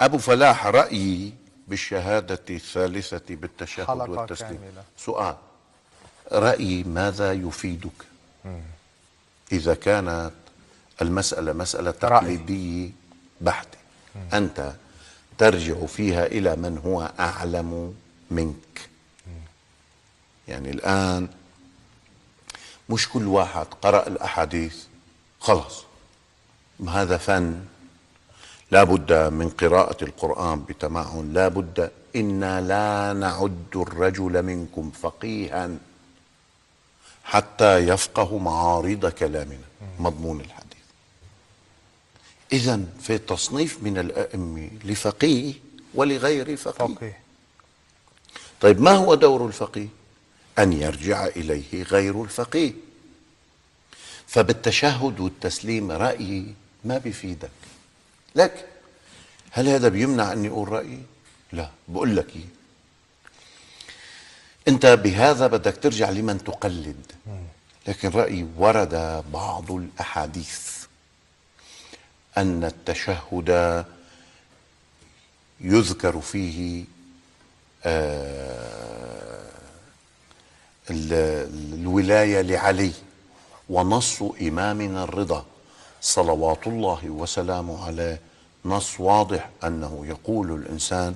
أبو فلاح رأيي بالشهادة الثالثة بالتشهد والتسليم كاملة. سؤال رأيي ماذا يفيدك مم. إذا كانت المسألة مسألة تقليدية بحتة أنت ترجع فيها إلى من هو أعلم منك مم. يعني الآن مش كل واحد قرأ الأحاديث خلص هذا فن لا بد من قراءة القرآن بتمعن لا بد إنا لا نعد الرجل منكم فقيها حتى يفقه معارض كلامنا مضمون الحديث إذا في تصنيف من الأئمة لفقيه ولغير فقيه, فقيه. طيب ما هو دور الفقيه أن يرجع إليه غير الفقيه فبالتشهد والتسليم رأيي ما بفيدك لكن هل هذا بيمنع اني اقول رايي؟ لا بقول لك ايه انت بهذا بدك ترجع لمن تقلد لكن رايي ورد بعض الاحاديث ان التشهد يذكر فيه آه، الولايه لعلي ونص امامنا الرضا صلوات الله وسلامه عليه نص واضح انه يقول الانسان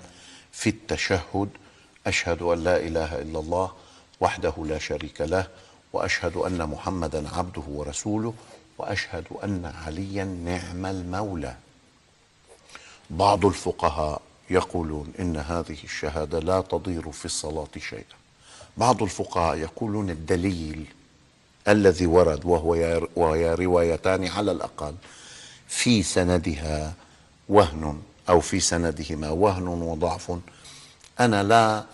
في التشهد اشهد ان لا اله الا الله وحده لا شريك له واشهد ان محمدا عبده ورسوله واشهد ان عليا نعم المولى بعض الفقهاء يقولون ان هذه الشهاده لا تضير في الصلاه شيئا بعض الفقهاء يقولون الدليل الذي ورد وهو وهي روايتان على الأقل في سندها وهن أو في سندهما وهن وضعف أنا لا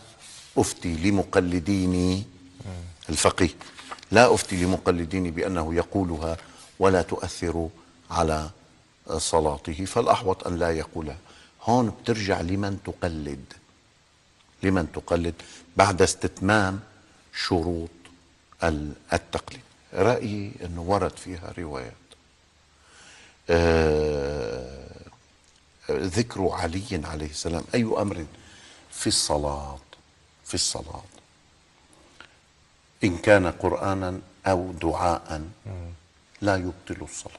أفتي لمقلديني الفقيه لا أفتي لمقلديني بأنه يقولها ولا تؤثر على صلاته فالأحوط أن لا يقولها هون بترجع لمن تقلد لمن تقلد بعد استتمام شروط التقليد رأيي أنه ورد فيها روايات آه، ذكر علي عليه السلام أي أمر في الصلاة في الصلاة إن كان قرآنا أو دعاء لا يبطل الصلاة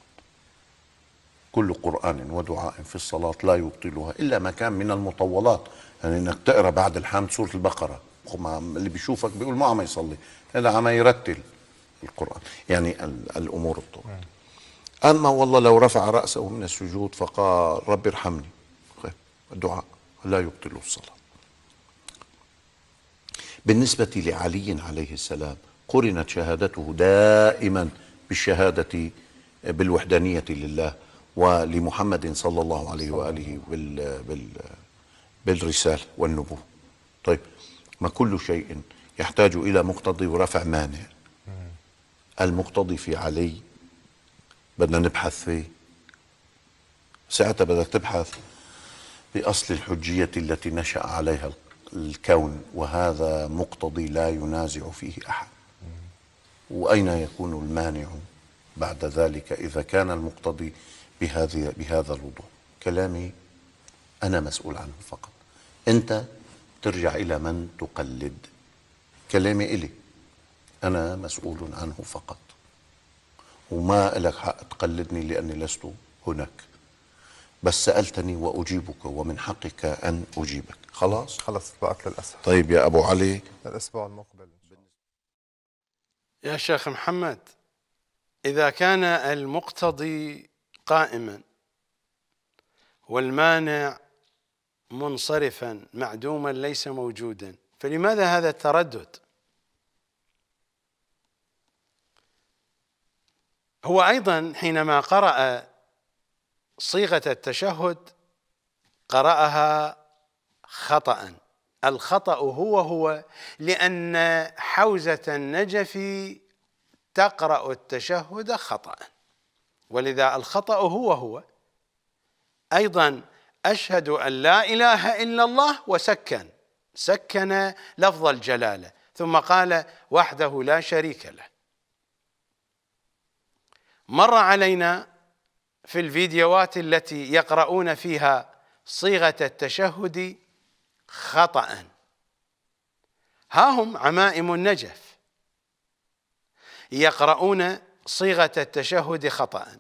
كل قرآن ودعاء في الصلاة لا يبطلها إلا ما كان من المطولات يعني أنك تقرأ بعد الحمد سورة البقرة ما اللي بيشوفك بيقول ما عم يصلي هذا عم يرتل القرآن يعني الأمور الطرق نعم. أما والله لو رفع رأسه من السجود فقال رب ارحمني الدعاء لا يبطل الصلاة بالنسبة لعلي عليه السلام قرنت شهادته دائما بالشهادة بالوحدانية لله ولمحمد صلى الله عليه وآله بال بالرسالة والنبوة طيب ما كل شيء يحتاج إلى مقتضي ورفع مانع المقتضي في علي بدنا نبحث فيه ساعتها بدك تبحث بأصل الحجية التي نشأ عليها الكون وهذا مقتضي لا ينازع فيه أحد وأين يكون المانع بعد ذلك إذا كان المقتضي بهذه بهذا الوضوح كلامي أنا مسؤول عنه فقط أنت ترجع إلى من تقلد كلامي إلي أنا مسؤول عنه فقط وما لك حق تقلدني لأني لست هناك بس سألتني وأجيبك ومن حقك أن أجيبك خلاص خلص بقى للأسف طيب يا أبو علي الأسبوع المقبل يا شيخ محمد إذا كان المقتضي قائما والمانع منصرفا معدوما ليس موجودا فلماذا هذا التردد هو ايضا حينما قرأ صيغة التشهد قرأها خطأ الخطأ هو هو لأن حوزة النجف تقرأ التشهد خطأ ولذا الخطأ هو هو أيضا أشهد أن لا إله إلا الله وسكن سكن لفظ الجلالة ثم قال وحده لا شريك له مر علينا في الفيديوهات التي يقرؤون فيها صيغة التشهد خطأ ها هم عمائم النجف يقرؤون صيغة التشهد خطأ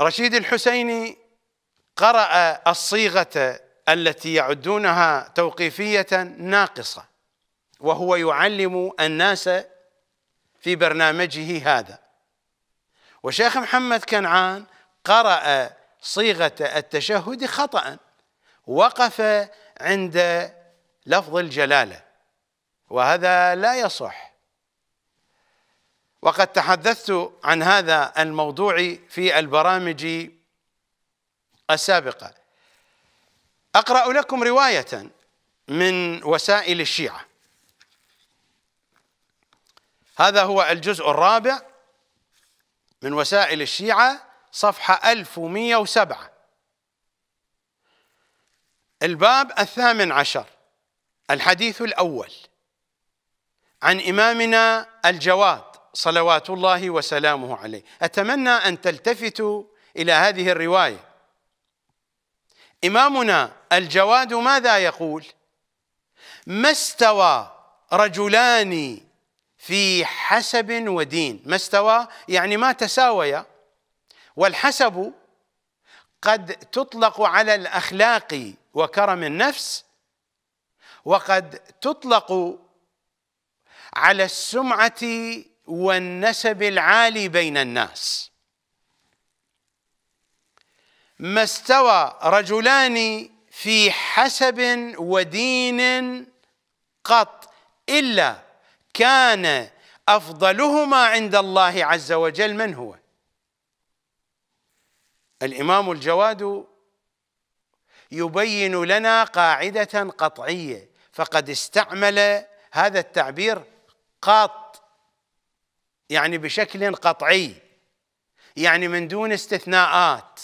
رشيد الحسيني قرأ الصيغة التي يعدونها توقيفية ناقصة وهو يعلم الناس في برنامجه هذا وشيخ محمد كنعان قرأ صيغة التشهد خطأ وقف عند لفظ الجلالة وهذا لا يصح وقد تحدثت عن هذا الموضوع في البرامج السابقة أقرأ لكم رواية من وسائل الشيعة هذا هو الجزء الرابع من وسائل الشيعة صفحة 1107 الباب الثامن عشر الحديث الأول عن إمامنا الجواد صلوات الله وسلامه عليه أتمنى أن تلتفتوا إلى هذه الرواية إمامنا الجواد ماذا يقول ما استوى رجلان في حسب ودين ما استوى يعني ما تساويا والحسب قد تطلق على الأخلاق وكرم النفس وقد تطلق على السمعة والنسب العالي بين الناس ما استوى رجلان في حسب ودين قط إلا كان أفضلهما عند الله عز وجل من هو الإمام الجواد يبين لنا قاعدة قطعية فقد استعمل هذا التعبير قط يعني بشكل قطعي يعني من دون استثناءات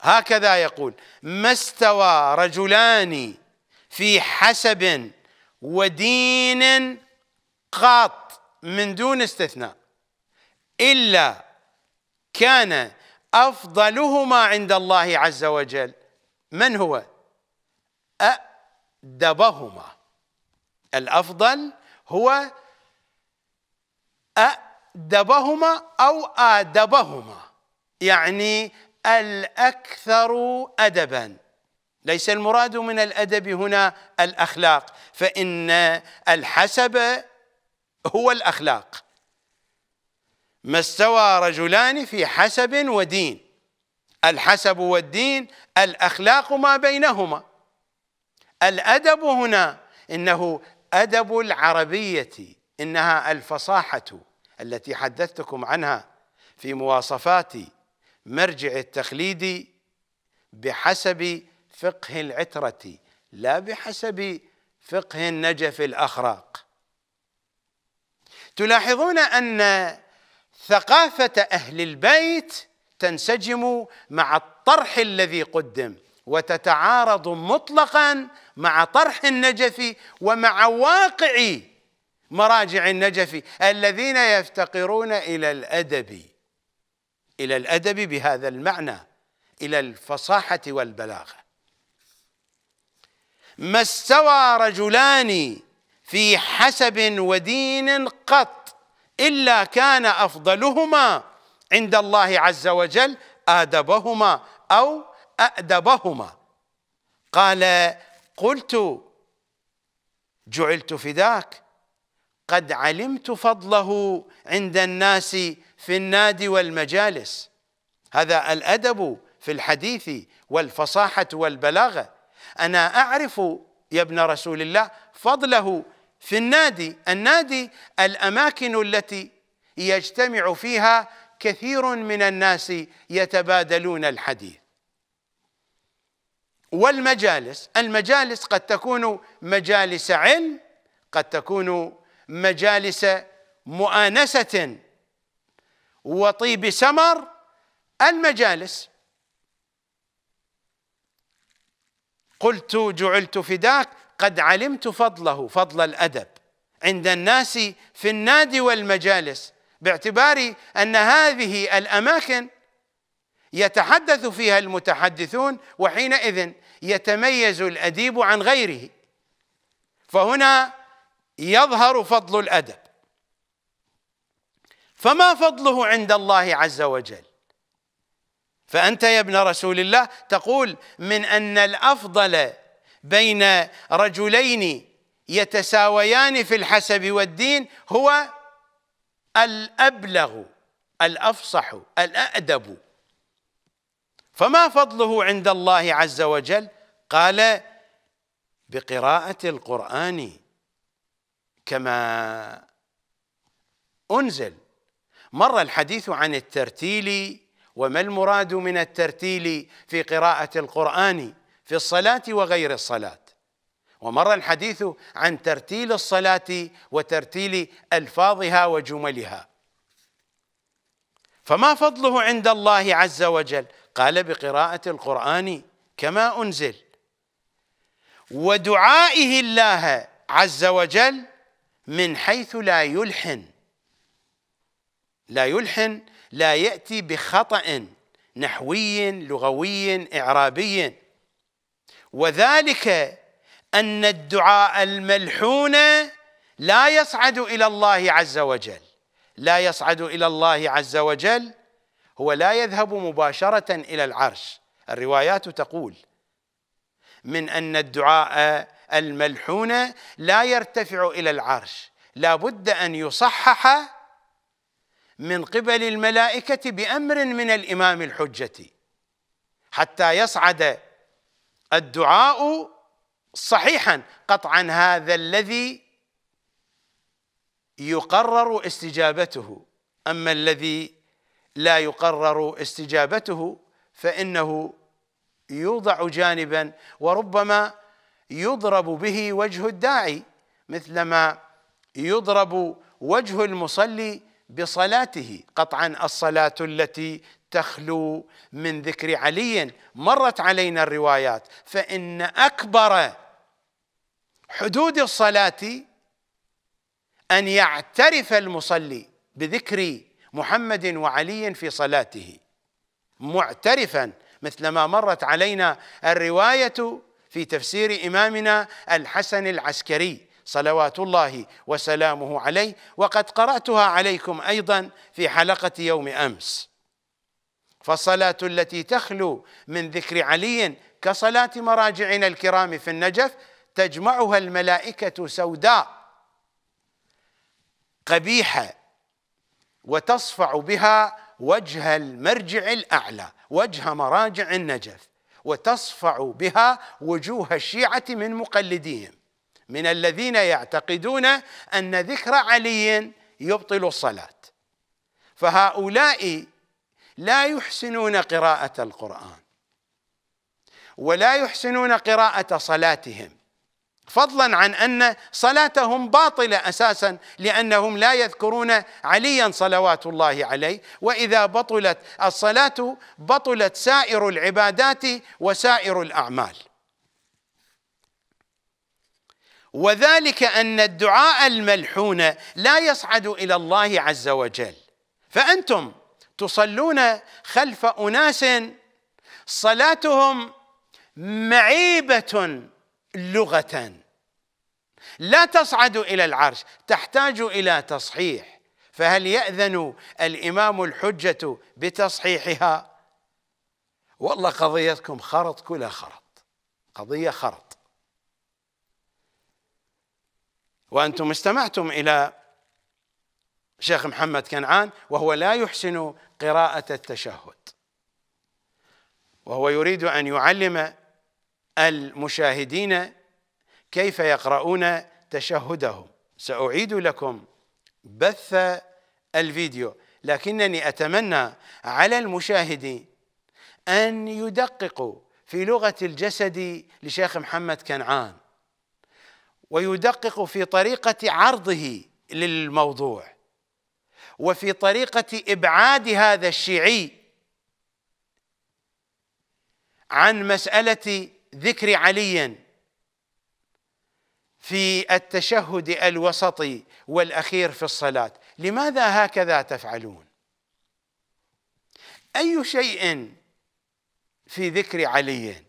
هكذا يقول ما استوى رجلان في حسب ودين قط من دون استثناء إلا كان أفضلهما عند الله عز وجل من هو أدبهما الأفضل هو أدبهما أو آدبهما يعني الاكثر ادبا ليس المراد من الادب هنا الاخلاق فان الحسب هو الاخلاق ما استوى رجلان في حسب ودين الحسب والدين الاخلاق ما بينهما الادب هنا انه ادب العربيه انها الفصاحه التي حدثتكم عنها في مواصفاتي مرجع التخليد بحسب فقه العترة لا بحسب فقه النجف الأخراق تلاحظون أن ثقافة أهل البيت تنسجم مع الطرح الذي قدم وتتعارض مطلقا مع طرح النجف ومع واقع مراجع النجف الذين يفتقرون إلى الأدب إلى الأدب بهذا المعنى إلى الفصاحة والبلاغة ما استوى رجلان في حسب ودين قط إلا كان أفضلهما عند الله عز وجل آدبهما أو أأدبهما قال قلت جعلت فداك قد علمت فضله عند الناس في النادي والمجالس هذا الادب في الحديث والفصاحه والبلاغه انا اعرف يا ابن رسول الله فضله في النادي النادي الاماكن التي يجتمع فيها كثير من الناس يتبادلون الحديث والمجالس المجالس قد تكون مجالس علم قد تكون مجالس مؤانسه وطيب سمر المجالس قلت جعلت فداك قد علمت فضله فضل الادب عند الناس في النادي والمجالس باعتبار ان هذه الاماكن يتحدث فيها المتحدثون وحينئذ يتميز الاديب عن غيره فهنا يظهر فضل الادب فما فضله عند الله عز وجل فأنت يا ابن رسول الله تقول من أن الأفضل بين رجلين يتساويان في الحسب والدين هو الأبلغ الأفصح الأأدب فما فضله عند الله عز وجل قال بقراءة القرآن كما أنزل مر الحديث عن الترتيل وما المراد من الترتيل في قراءة القرآن في الصلاة وغير الصلاة ومر الحديث عن ترتيل الصلاة وترتيل ألفاظها وجملها فما فضله عند الله عز وجل قال بقراءة القرآن كما أنزل ودعائه الله عز وجل من حيث لا يلحن لا يلحن لا يأتي بخطأ نحوي لغوي إعرابي وذلك أن الدعاء الملحون لا يصعد إلى الله عز وجل لا يصعد إلى الله عز وجل هو لا يذهب مباشرة إلى العرش الروايات تقول من أن الدعاء الملحون لا يرتفع إلى العرش لا بد أن يصحح من قبل الملائكة بأمر من الإمام الحجة حتى يصعد الدعاء صحيحا قطعا هذا الذي يقرر استجابته أما الذي لا يقرر استجابته فإنه يوضع جانبا وربما يضرب به وجه الداعي مثلما يضرب وجه المصلي بصلاته قطعا الصلاة التي تخلو من ذكر علي مرت علينا الروايات فإن أكبر حدود الصلاة أن يعترف المصلي بذكر محمد وعلي في صلاته معترفا مثل ما مرت علينا الرواية في تفسير إمامنا الحسن العسكري صلوات الله وسلامه عليه وقد قراتها عليكم ايضا في حلقه يوم امس فالصلاه التي تخلو من ذكر علي كصلاه مراجعنا الكرام في النجف تجمعها الملائكه سوداء قبيحه وتصفع بها وجه المرجع الاعلى وجه مراجع النجف وتصفع بها وجوه الشيعه من مقلديهم من الذين يعتقدون أن ذكر علي يبطل الصلاة فهؤلاء لا يحسنون قراءة القرآن ولا يحسنون قراءة صلاتهم فضلا عن ان صلاتهم باطله اساسا لانهم لا يذكرون عليا صلوات الله عليه واذا بطلت الصلاه بطلت سائر العبادات وسائر الاعمال وذلك أن الدعاء الملحون لا يصعد إلى الله عز وجل فأنتم تصلون خلف أناس صلاتهم معيبة لغة لا تصعد إلى العرش تحتاج إلى تصحيح فهل يأذن الإمام الحجة بتصحيحها والله قضيتكم خرط كلها خرط قضية خرط وأنتم استمعتم إلى شيخ محمد كنعان وهو لا يحسن قراءة التشهد وهو يريد أن يعلم المشاهدين كيف يقرؤون تشهدهم سأعيد لكم بث الفيديو لكنني أتمنى على المشاهدين أن يدققوا في لغة الجسد لشيخ محمد كنعان ويدقق في طريقة عرضه للموضوع وفي طريقة إبعاد هذا الشيعي عن مسألة ذكر علي في التشهد الوسطي والأخير في الصلاة لماذا هكذا تفعلون أي شيء في ذكر علي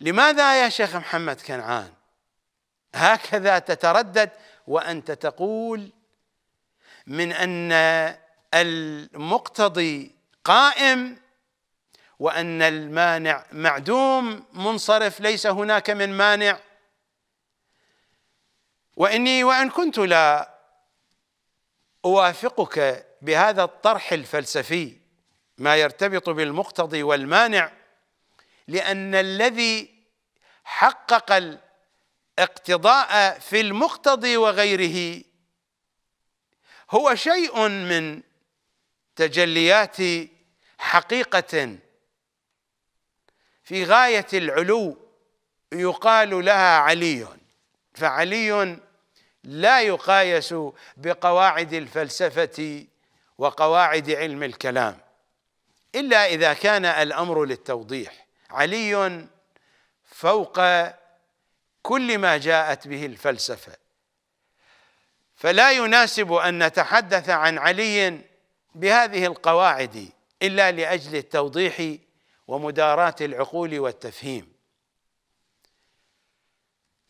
لماذا يا شيخ محمد كنعان هكذا تتردد وانت تقول من ان المقتضي قائم وان المانع معدوم منصرف ليس هناك من مانع واني وان كنت لا اوافقك بهذا الطرح الفلسفي ما يرتبط بالمقتضي والمانع لان الذي حقق اقتضاء في المقتضي وغيره هو شيء من تجليات حقيقه في غايه العلو يقال لها علي فعلي لا يقايس بقواعد الفلسفه وقواعد علم الكلام الا اذا كان الامر للتوضيح علي فوق كل ما جاءت به الفلسفه فلا يناسب ان نتحدث عن علي بهذه القواعد الا لاجل التوضيح ومداراه العقول والتفهيم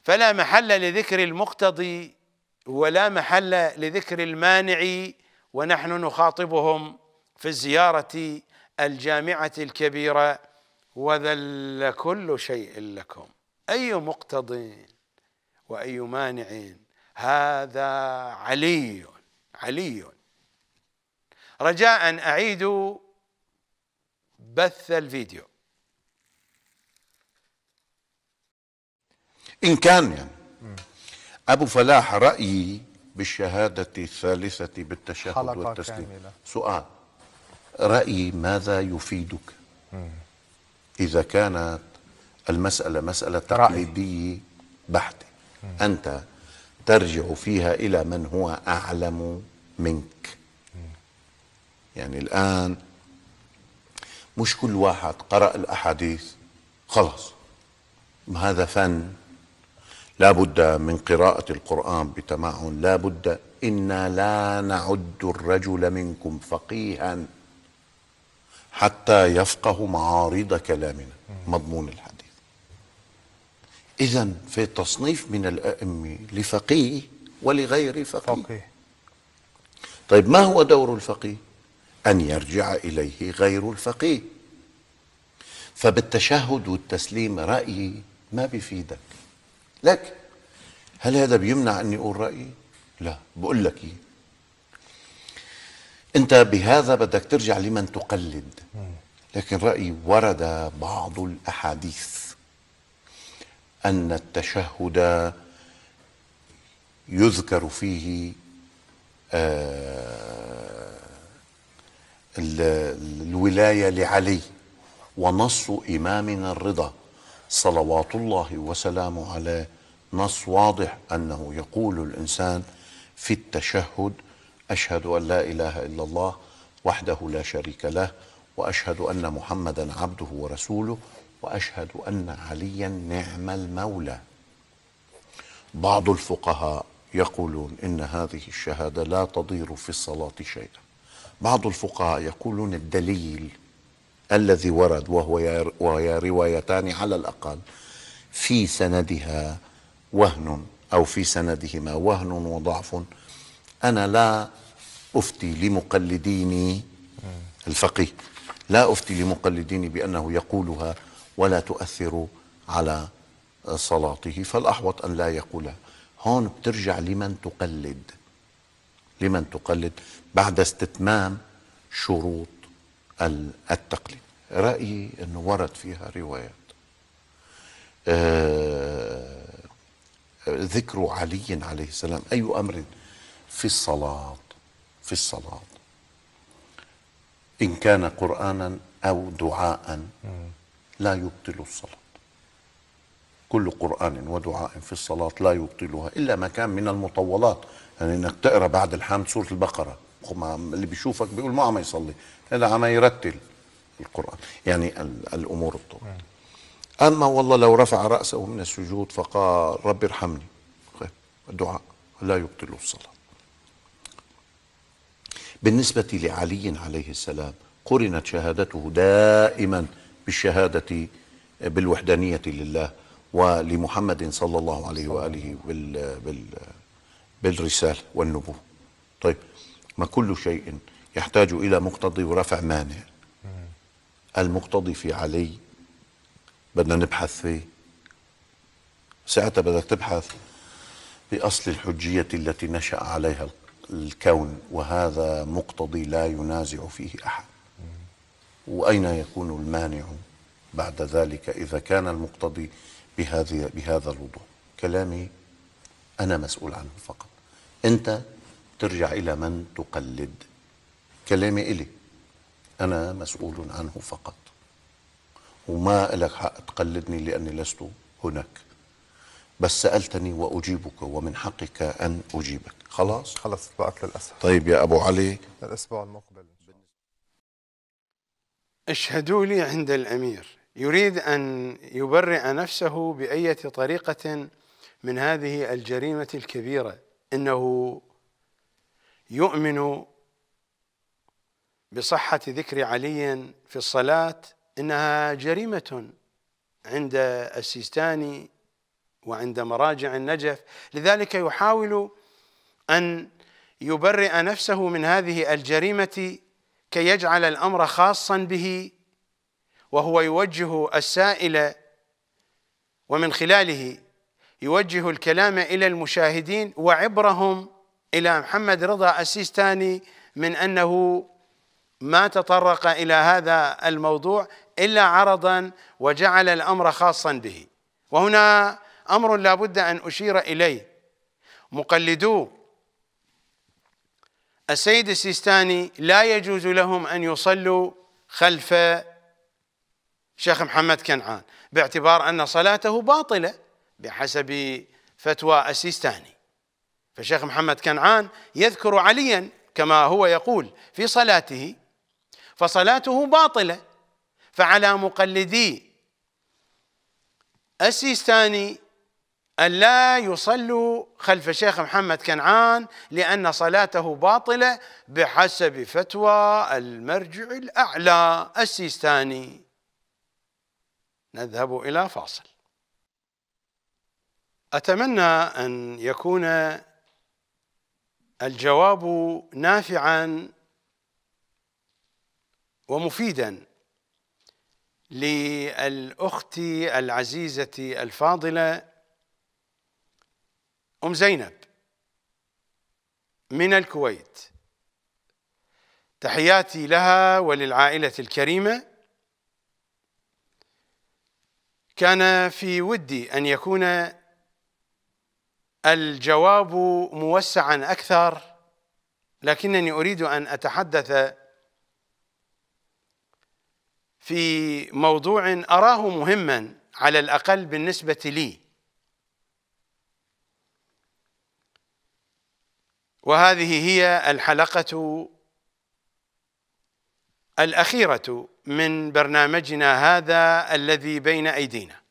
فلا محل لذكر المقتضي ولا محل لذكر المانع ونحن نخاطبهم في الزياره الجامعه الكبيره وذل كل شيء لكم أي مقتض وأي مانع هذا علي علي رجاء أعيد بث الفيديو إن كان يعني أبو فلاح رأيي بالشهادة الثالثة بالتشهد والتسليم كاملة. سؤال رأيي ماذا يفيدك إذا كانت المسألة مسألة تقليدية بحتة أنت ترجع فيها إلى من هو أعلم منك يعني الآن مش كل واحد قرأ الأحاديث خلص هذا فن لا بد من قراءة القرآن بتمعن لا بد إنا لا نعد الرجل منكم فقيها حتى يفقه معارض كلامنا مضمون الحديث إذا في تصنيف من الأئمة لفقيه ولغير فقيه. فقيه طيب ما هو دور الفقيه؟ أن يرجع إليه غير الفقيه فبالتشهد والتسليم رأيي ما بفيدك لك هل هذا بيمنع أني أقول رأيي؟ لا بقول لك إيه أنت بهذا بدك ترجع لمن تقلد لكن رأيي ورد بعض الأحاديث أن التشهد يذكر فيه آه، الولاية لعلي ونص إمامنا الرضا صلوات الله وسلامه عليه نص واضح أنه يقول الإنسان في التشهد أشهد أن لا إله إلا الله وحده لا شريك له وأشهد أن محمدا عبده ورسوله وأشهد أن عليا نعم المولى بعض الفقهاء يقولون إن هذه الشهادة لا تضير في الصلاة شيئا بعض الفقهاء يقولون الدليل الذي ورد وهو وهي روايتان على الأقل في سندها وهن أو في سندهما وهن وضعف أنا لا أفتي لمقلديني الفقيه لا أفتي لمقلديني بأنه يقولها ولا تؤثر على صلاته فالأحوط أن لا يقولها هون بترجع لمن تقلد لمن تقلد بعد استتمام شروط التقليد رأيي أنه ورد فيها روايات آه، ذكر علي عليه السلام أي أمر في الصلاة في الصلاة إن كان قرآنا أو دعاء لا يبطل الصلاة كل قرآن ودعاء في الصلاة لا يبطلها إلا ما كان من المطولات يعني إنك تقرأ بعد الحمد سورة البقرة اللي بيشوفك بيقول ما عم يصلي هذا عم يرتل القرآن يعني الأمور الطرق أما والله لو رفع رأسه من السجود فقال رب ارحمني دعاء الدعاء لا يبطل الصلاة بالنسبة لعلي عليه السلام قرنت شهادته دائما بالشهادة آه، بالوحدانية لله ولمحمد صلى الله عليه وآله بال بال بالرسالة والنبوة طيب ما كل شيء يحتاج إلى مقتضي ورفع مانع المقتضي في علي بدنا نبحث فيه ساعتها بدك تبحث بأصل الحجية التي نشأ عليها الكون وهذا مقتضي لا ينازع فيه أحد وأين يكون المانع بعد ذلك إذا كان المقتضي بهذه بهذا الوضوح كلامي أنا مسؤول عنه فقط أنت ترجع إلى من تقلد كلامي إلي أنا مسؤول عنه فقط وما لك حق تقلدني لأني لست هناك بس سألتني وأجيبك ومن حقك أن أجيبك خلاص خلاص الوقت للأسف طيب يا أبو علي الأسبوع المقبل اشهدوا لي عند الامير يريد ان يبرئ نفسه باية طريقه من هذه الجريمه الكبيره انه يؤمن بصحه ذكر علي في الصلاه انها جريمه عند السيستاني وعند مراجع النجف لذلك يحاول ان يبرئ نفسه من هذه الجريمه كي يجعل الامر خاصا به وهو يوجه السائل ومن خلاله يوجه الكلام الى المشاهدين وعبرهم الى محمد رضا السيستاني من انه ما تطرق الى هذا الموضوع الا عرضا وجعل الامر خاصا به وهنا امر لا بد ان اشير اليه مقلدو السيد السيستاني لا يجوز لهم أن يصلوا خلف شيخ محمد كنعان باعتبار أن صلاته باطلة بحسب فتوى السيستاني فشيخ محمد كنعان يذكر عليا كما هو يقول في صلاته فصلاته باطلة فعلى مقلدي السيستاني أن لا يصلوا خلف الشيخ محمد كنعان لأن صلاته باطلة بحسب فتوى المرجع الأعلى السيستاني نذهب إلى فاصل أتمنى أن يكون الجواب نافعا ومفيدا للأخت العزيزة الفاضلة أم زينب من الكويت تحياتي لها وللعائلة الكريمة كان في ودي أن يكون الجواب موسعا أكثر لكنني أريد أن أتحدث في موضوع أراه مهما على الأقل بالنسبة لي وهذه هي الحلقة الأخيرة من برنامجنا هذا الذي بين أيدينا